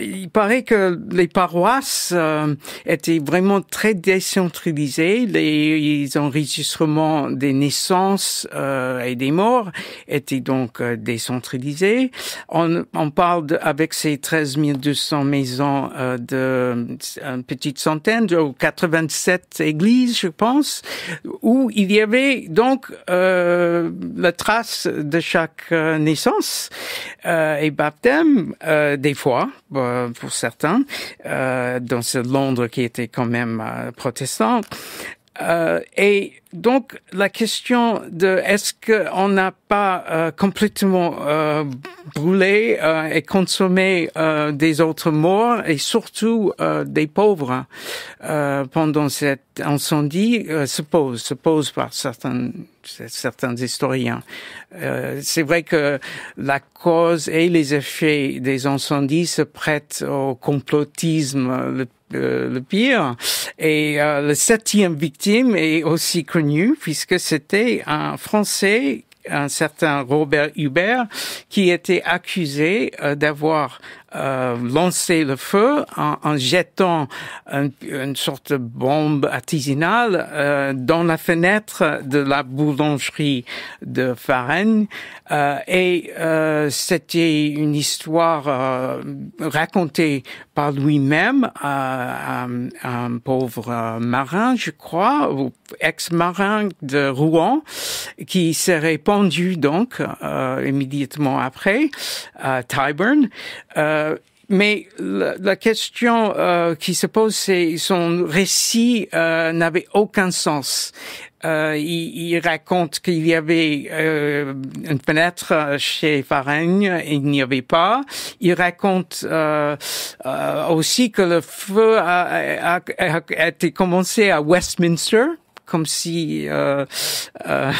il paraît que les paroisses étaient vraiment très décentralisées. Les, enregistrements des naissances et des morts étaient donc décentralisés. On, parle avec ces 13 200 maisons de une, petite centaine, 87 églises, je pense, où il y avait donc euh, la trace de chaque euh, naissance euh, et baptême, des fois, pour certains, dans ce Londres qui était quand même protestant. Euh, et donc la question de est-ce qu'on n'a pas euh, complètement euh, brûlé et consommé des autres morts et surtout des pauvres pendant cet incendie se pose se pose par certains certains historiens. C'est vrai que la cause et les effets des incendies se prêtent au complotisme le le, pire. Et euh, la septième victime est aussi connue puisque c'était un Français un certain Robert Hubert, qui était accusé euh, d'avoir euh, lancer le feu en, jetant une sorte de bombe artisanale euh, dans la fenêtre de la boulangerie de Farenne. Euh, et c'était une histoire racontée par lui-même à, un pauvre marin, je crois, ou ex-marin de Rouen, qui s'est répandu donc immédiatement après à Tyburn. Euh, mais la, question euh, qui se pose, c'est son récit euh, n'avait aucun sens. il, raconte qu'il y avait une fenêtre chez et il n'y avait pas. Il raconte aussi que le feu a, a, a, été commencé à Westminster comme si euh, euh,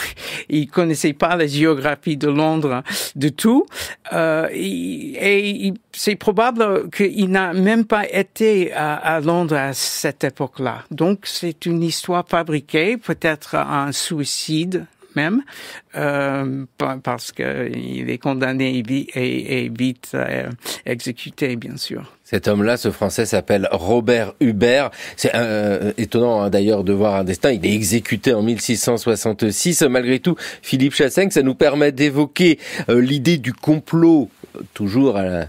il connaissait pas la géographie de Londres du tout. Euh, et, c'est probable qu'il n'a même pas été à Londres à cette époque-là. Donc c'est une histoire fabriquée, peut-être un suicide même, euh, parce qu'il est condamné et, vite euh, exécuté, bien sûr. Cet homme-là, ce Français, s'appelle Robert Hubert. C'est euh, euh, étonnant hein, d'ailleurs de voir un destin. Il est exécuté en 1666. Malgré tout, Philippe Chassaigne, ça nous permet d'évoquer l'idée du complot, toujours à la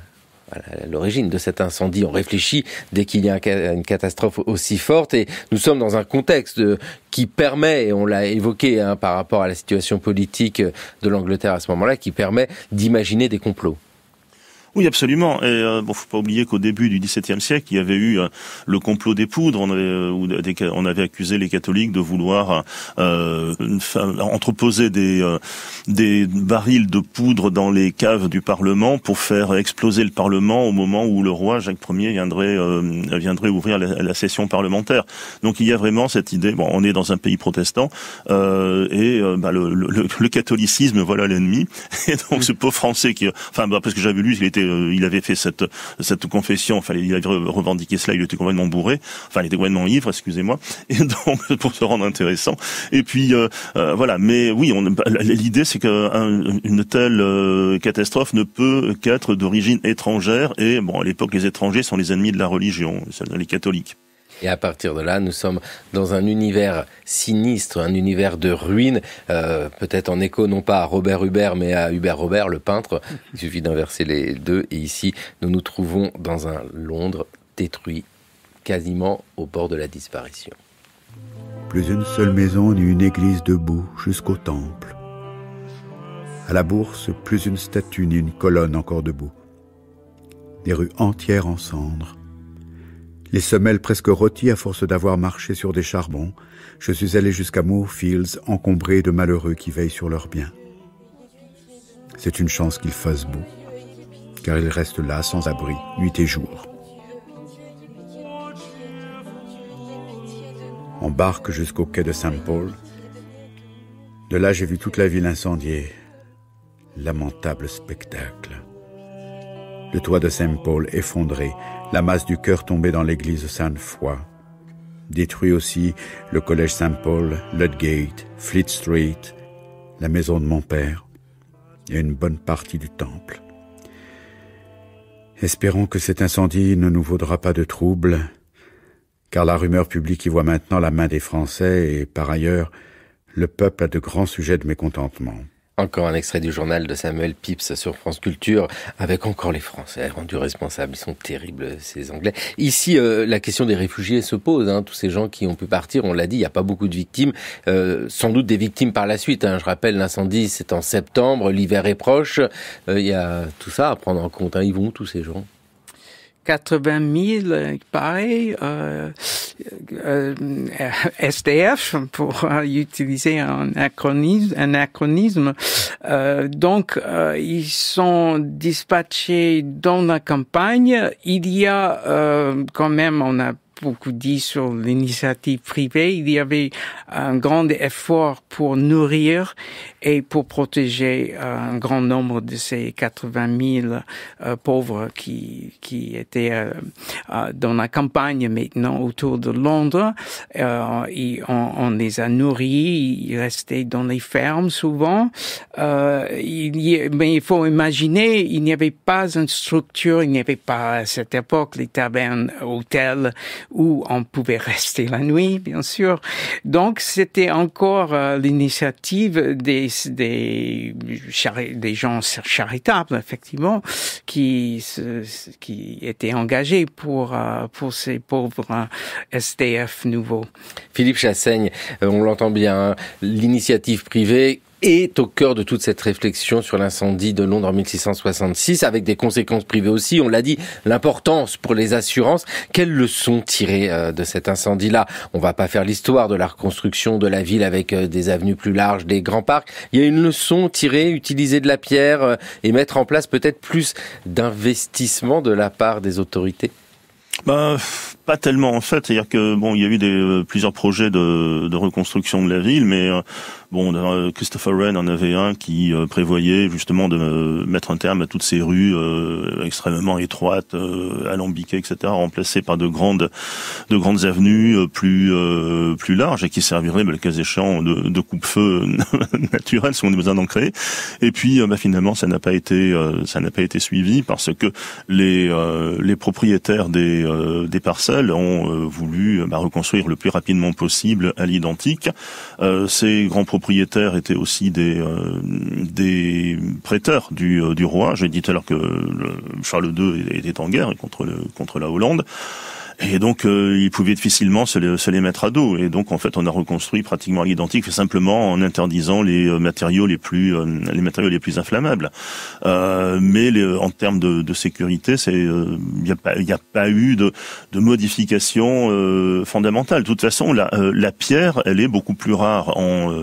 à l'origine de cet incendie. On réfléchit dès qu'il y a une catastrophe aussi forte et nous sommes dans un contexte euh, qui permet, et on l'a évoqué hein, par rapport à la situation politique euh, de l'Angleterre à ce moment-là, qui permet d'imaginer des complots. Oui, absolument. Et euh, bon, faut pas oublier qu'au début du XVIIe siècle, il y avait eu euh, le complot des poudres. On avait, euh, on avait accusé les catholiques de vouloir euh, entreposer des, des barils de poudre dans les caves du Parlement pour faire exploser le Parlement au moment où le roi Jacques Ier viendrait, viendrait ouvrir la, session parlementaire. Donc il y a vraiment cette idée. Bon, on est dans un pays protestant et bah, le, le, catholicisme, voilà l'ennemi. *laughs* Et donc ce pauvre Français qui, enfin, bah, parce que j'avais lu, il était euh, il avait fait cette cette confession, enfin il avait revendiqué cela, il était complètement bourré, enfin il était complètement ivre, excusez-moi, *laughs* et donc pour se rendre intéressant. Et puis euh, euh, voilà, mais oui, bah, l'idée c'est qu'une telle catastrophe ne peut qu'être d'origine étrangère, et bon à l'époque les étrangers sont les ennemis de la religion, les catholiques. Et à partir de là, nous sommes dans un univers sinistre, un univers de ruines, euh, peut-être en écho non pas à Robert Hubert, mais à Hubert Robert, le peintre. Il suffit d'inverser les deux. Et ici, nous nous trouvons dans un Londres détruit, quasiment au bord de la disparition. Plus une seule maison ni une église debout jusqu'au temple. À la bourse, plus une statue ni une colonne encore debout. Des rues entières en cendres les semelles presque rôties à force d'avoir marché sur des charbons, je suis allé jusqu'à Moorfields, encombré de malheureux qui veillent sur leurs biens. C'est une chance qu'il fasse beau, car ils restent là sans abri, nuit et jour. En barque jusqu'au quai de Saint-Paul. De là, j'ai vu toute la ville incendiée. Lamentable spectacle. Le toit de Saint-Paul effondré, la masse du cœur tombée dans l'église Sainte-Foy. Détruit aussi le collège Saint-Paul, Ludgate, Fleet Street, la maison de mon père et une bonne partie du temple. Espérons que cet incendie ne nous vaudra pas de troubles, car la rumeur publique y voit maintenant la main des Français et, par ailleurs, le peuple a de grands sujets de mécontentement. Encore un extrait du journal de Samuel Pips sur France Culture, avec encore les Français rendus responsables. Ils sont terribles, ces Anglais. Ici, euh, la question des réfugiés se pose. Hein. Tous ces gens qui ont pu partir, on l'a dit, il n'y a pas beaucoup de victimes. Euh, sans doute des victimes par la suite. Hein. Je rappelle, l'incendie, c'est en septembre, l'hiver est proche. Euh, il y a tout ça à prendre en compte. Hein. Ils vont tous ces gens 80 000, pareil, euh, euh SDF, pour *laughs* utiliser un acronyme. Un acronisme. Euh, donc, euh, ils sont dispatchés dans la campagne. Il y a euh, quand même, on a beaucoup dit sur l'initiative privée. Il y avait un grand effort pour nourrir et pour protéger un grand nombre de ces 80 000 euh, pauvres qui, qui étaient euh, euh, dans la campagne maintenant autour de Londres. on, les a nourris, ils restaient dans les fermes souvent. il mais il faut imaginer, il n'y avait pas une structure, il n'y avait pas à cette époque les tavernes, hôtels où on pouvait rester la nuit, bien sûr. Donc, c'était encore euh, l'initiative des, gens charitables, effectivement, qui, qui étaient engagés pour, euh, ces pauvres euh, SDF nouveaux. Philippe Chassaigne, on l'entend bien, hein. l'initiative privée est au cœur de toute cette réflexion sur l'incendie de Londres en 1666, avec des conséquences privées aussi. On l'a dit, l'importance pour les assurances. Quelles leçons tirer euh, de cet incendie-là On va pas faire l'histoire de la reconstruction de la ville avec euh, des avenues plus larges, des grands parcs. Il y a une leçon tirée, utiliser de la pierre euh, et mettre en place peut-être plus d'investissement de la part des autorités. Ben, pas tellement en fait, c'est-à-dire que bon, il y a eu des, euh, plusieurs projets de, reconstruction de la ville, mais euh, bon, euh, Christopher Wren en avait un qui prévoyait justement de mettre un terme à toutes ces rues extrêmement étroites, alambiquées, etc., remplacées par de grandes, de grandes avenues plus plus larges et qui serviraient, bah, le cas échéant, de, de coupe-feu *laughs* naturel si on a besoin d'en créer. Et puis, ben, finalement, ça n'a pas été, ça n'a pas été suivi parce que les les propriétaires des des parcelles ont euh, voulu euh, bah, reconstruire le plus rapidement possible à l'identique. Euh, ces grands propriétaires étaient aussi des, des prêteurs du, roi. J'ai dit tout à l'heure que Charles II était en guerre contre la Hollande. Et donc, euh, ils pouvaient difficilement se les, se les, mettre à dos. Et donc, en fait, on a reconstruit pratiquement l'identique, simplement en interdisant les euh, matériaux les plus, euh, les matériaux les plus inflammables. Euh, mais les, en termes de, de sécurité, c'est, euh, il n'y a, pas, a pas eu de, de modification fondamentale. De toute façon, la, la pierre, elle est beaucoup plus rare en,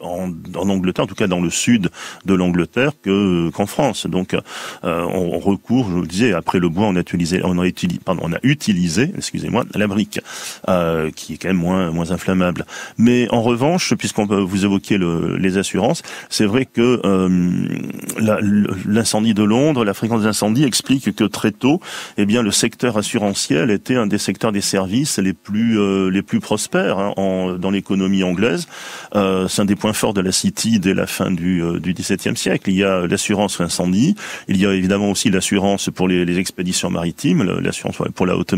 en, en, Angleterre, en tout cas dans le sud de l'Angleterre, que qu'en France. Donc, on, on, recourt, je vous le disais, après le bois, on a utilisé, on a utilisé, pardon, on a utilisé excusez-moi, la brique, euh, qui est quand même moins moins inflammable. Mais en revanche, puisqu'on peut vous évoquer les assurances, c'est vrai que euh, l'incendie de Londres, la fréquence des incendies explique que très tôt, eh bien, le secteur assurantiel était un des secteurs des services les plus euh, les plus prospères hein, dans l'économie anglaise. c'est un des points forts de la City dès la fin du XVIIe siècle. Il y a l'assurance incendie, il y a évidemment aussi l'assurance pour les, les expéditions maritimes, l'assurance pour la haute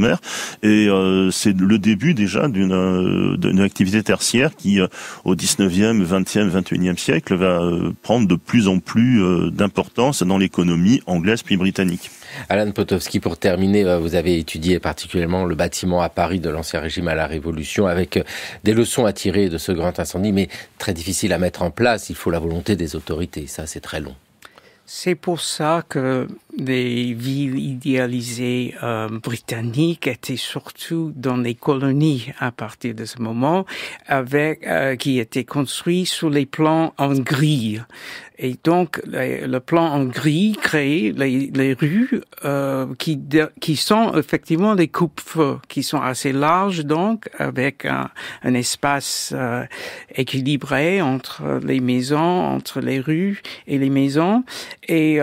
et euh, c'est le début déjà d'une euh, activité tertiaire qui, euh, au 19e, 20e, 21e siècle, va prendre de plus en plus d'importance dans l'économie anglaise puis britannique. Alan Potowski, pour terminer, vous avez étudié particulièrement le bâtiment à Paris de l'Ancien Régime à la Révolution, avec des leçons à tirer de ce grand incendie, mais très difficile à mettre en place. Il faut la volonté des autorités, ça c'est très long. C'est pour ça que les villes idéalisées euh, britanniques étaient surtout dans les colonies à partir de ce moment, avec euh, qui étaient construits sous les plans en gris. Et donc le plan en gris crée les, rues euh, qui qui sont effectivement des coupes qui sont assez larges donc avec un, espace équilibré entre les maisons, entre les rues et les maisons. Et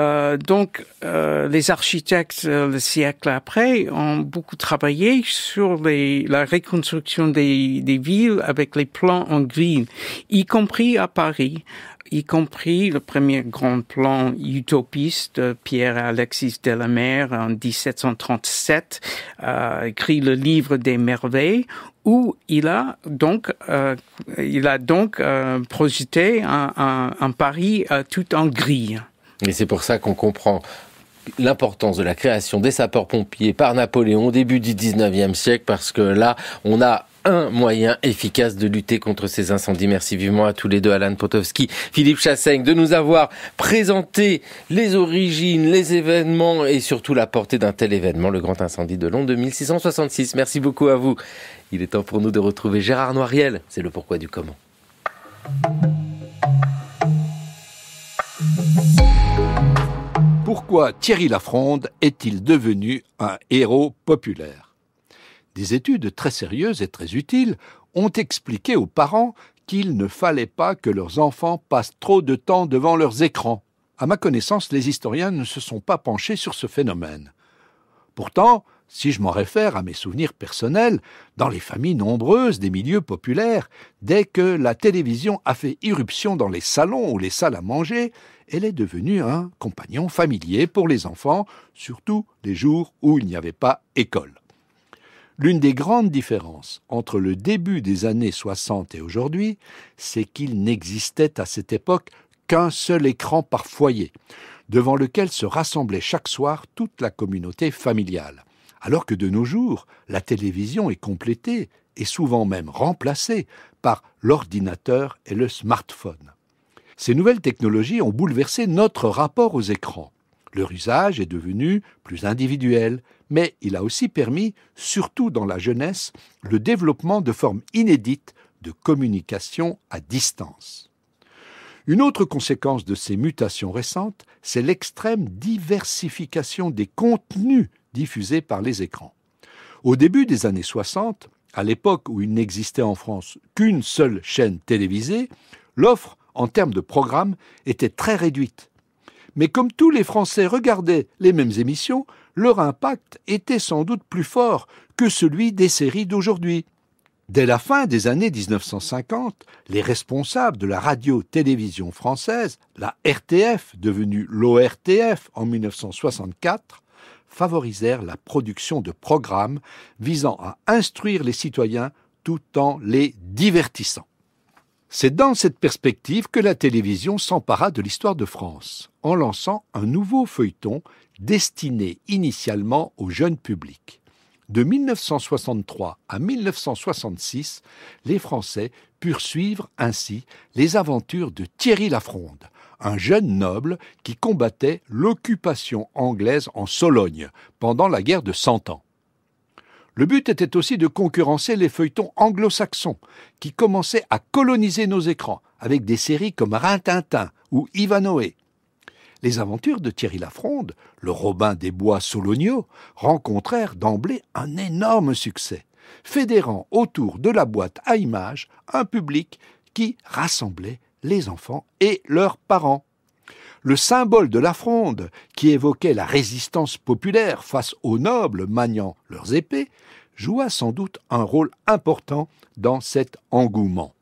donc euh, les architectes, euh, le siècle après, ont beaucoup travaillé sur la reconstruction des, villes avec les plans en gris, y compris à Paris y compris le premier grand plan utopiste Pierre-Alexis Delamere en 1737, euh, écrit le livre des merveilles, où il a donc, il a donc projeté un, un Paris tout en gris. Et c'est pour ça qu'on comprend l'importance de la création des sapeurs-pompiers par Napoléon au début du 19e siècle, parce que là, on a un moyen efficace de lutter contre ces incendies. Merci vivement à tous les deux, Alan Potowski, Philippe Chassaigne, de nous avoir présenté les origines, les événements et surtout la portée d'un tel événement, le grand incendie de Londres de 1666. Merci beaucoup à vous. Il est temps pour nous de retrouver Gérard Noiriel. C'est le pourquoi du comment. Pourquoi Thierry Lafronde est-il devenu un héros populaire Des études très sérieuses et très utiles ont expliqué aux parents qu'il ne fallait pas que leurs enfants passent trop de temps devant leurs écrans. À ma connaissance, les historiens ne se sont pas penchés sur ce phénomène. Pourtant, si je m'en réfère à mes souvenirs personnels, dans les familles nombreuses des milieux populaires, dès que la télévision a fait irruption dans les salons ou les salles à manger, elle est devenue un compagnon familier pour les enfants, surtout les jours où il n'y avait pas école. L'une des grandes différences entre le début des années 60 et aujourd'hui, c'est qu'il n'existait à cette époque qu'un seul écran par foyer, devant lequel se rassemblait chaque soir toute la communauté familiale. Alors que de nos jours, la télévision est complétée et souvent même remplacée par l'ordinateur et le smartphone. Ces nouvelles technologies ont bouleversé notre rapport aux écrans. Leur usage est devenu plus individuel, mais il a aussi permis, surtout dans la jeunesse, le développement de formes inédites de communication à distance. Une autre conséquence de ces mutations récentes, c'est l'extrême diversification des contenus diffusés par les écrans. Au début des années 60, à l'époque où il n'existait en France qu'une seule chaîne télévisée, l'offre en termes de programme était très réduite. Mais comme tous les Français regardaient les mêmes émissions, leur impact était sans doute plus fort que celui des séries d'aujourd'hui. Dès la fin des années 1950, les responsables de la radio-télévision française, la RTF, devenue l'ORTF en 1964, favorisèrent la production de programmes visant à instruire les citoyens tout en les divertissant. C'est dans cette perspective que la télévision s'empara de l'histoire de France, en lançant un nouveau feuilleton destiné initialement au jeune public. De 1963 à 1966, les Français purent suivre ainsi les aventures de Thierry Lafronde, un jeune noble qui combattait l'occupation anglaise en Sologne pendant la guerre de Cent Ans. Le but était aussi de concurrencer les feuilletons anglo-saxons, qui commençaient à coloniser nos écrans, avec des séries comme Rintintin ou Ivanoé. Les aventures de Thierry Lafronde, le Robin des Bois Solonio, rencontrèrent d'emblée un énorme succès, fédérant autour de la boîte à images un public qui rassemblait les enfants et leurs parents. Le symbole de la fronde, qui évoquait la résistance populaire face aux nobles maniant leurs épées, joua sans doute un rôle important dans cet engouement.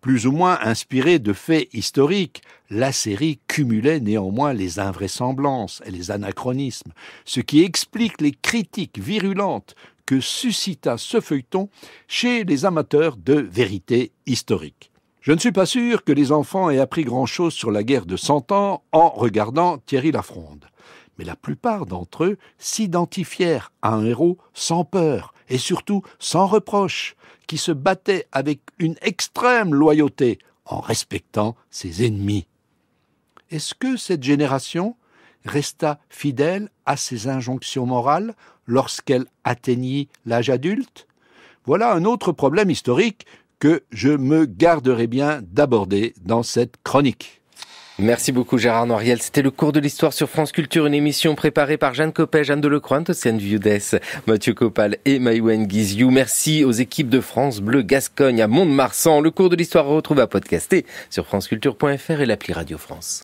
Plus ou moins inspiré de faits historiques, la série cumulait néanmoins les invraisemblances et les anachronismes, ce qui explique les critiques virulentes que suscita ce feuilleton chez les amateurs de vérité historique. Je ne suis pas sûr que les enfants aient appris grand-chose sur la guerre de Cent Ans en regardant Thierry Lafronde mais la plupart d'entre eux s'identifièrent à un héros sans peur et surtout sans reproche, qui se battait avec une extrême loyauté en respectant ses ennemis. Est-ce que cette génération resta fidèle à ses injonctions morales lorsqu'elle atteignit l'âge adulte Voilà un autre problème historique que je me garderai bien d'aborder dans cette chronique. Merci beaucoup Gérard Noiriel. C'était le cours de l'histoire sur France Culture, une émission préparée par Jeanne Copet, Jeanne Delecroix, Antoine Viudès, Mathieu Copal et Maïwen Guizou. Merci aux équipes de France Bleu Gascogne à Mont-de-Marsan. Le cours de l'histoire retrouve à podcaster sur franceculture.fr et l'appli Radio France.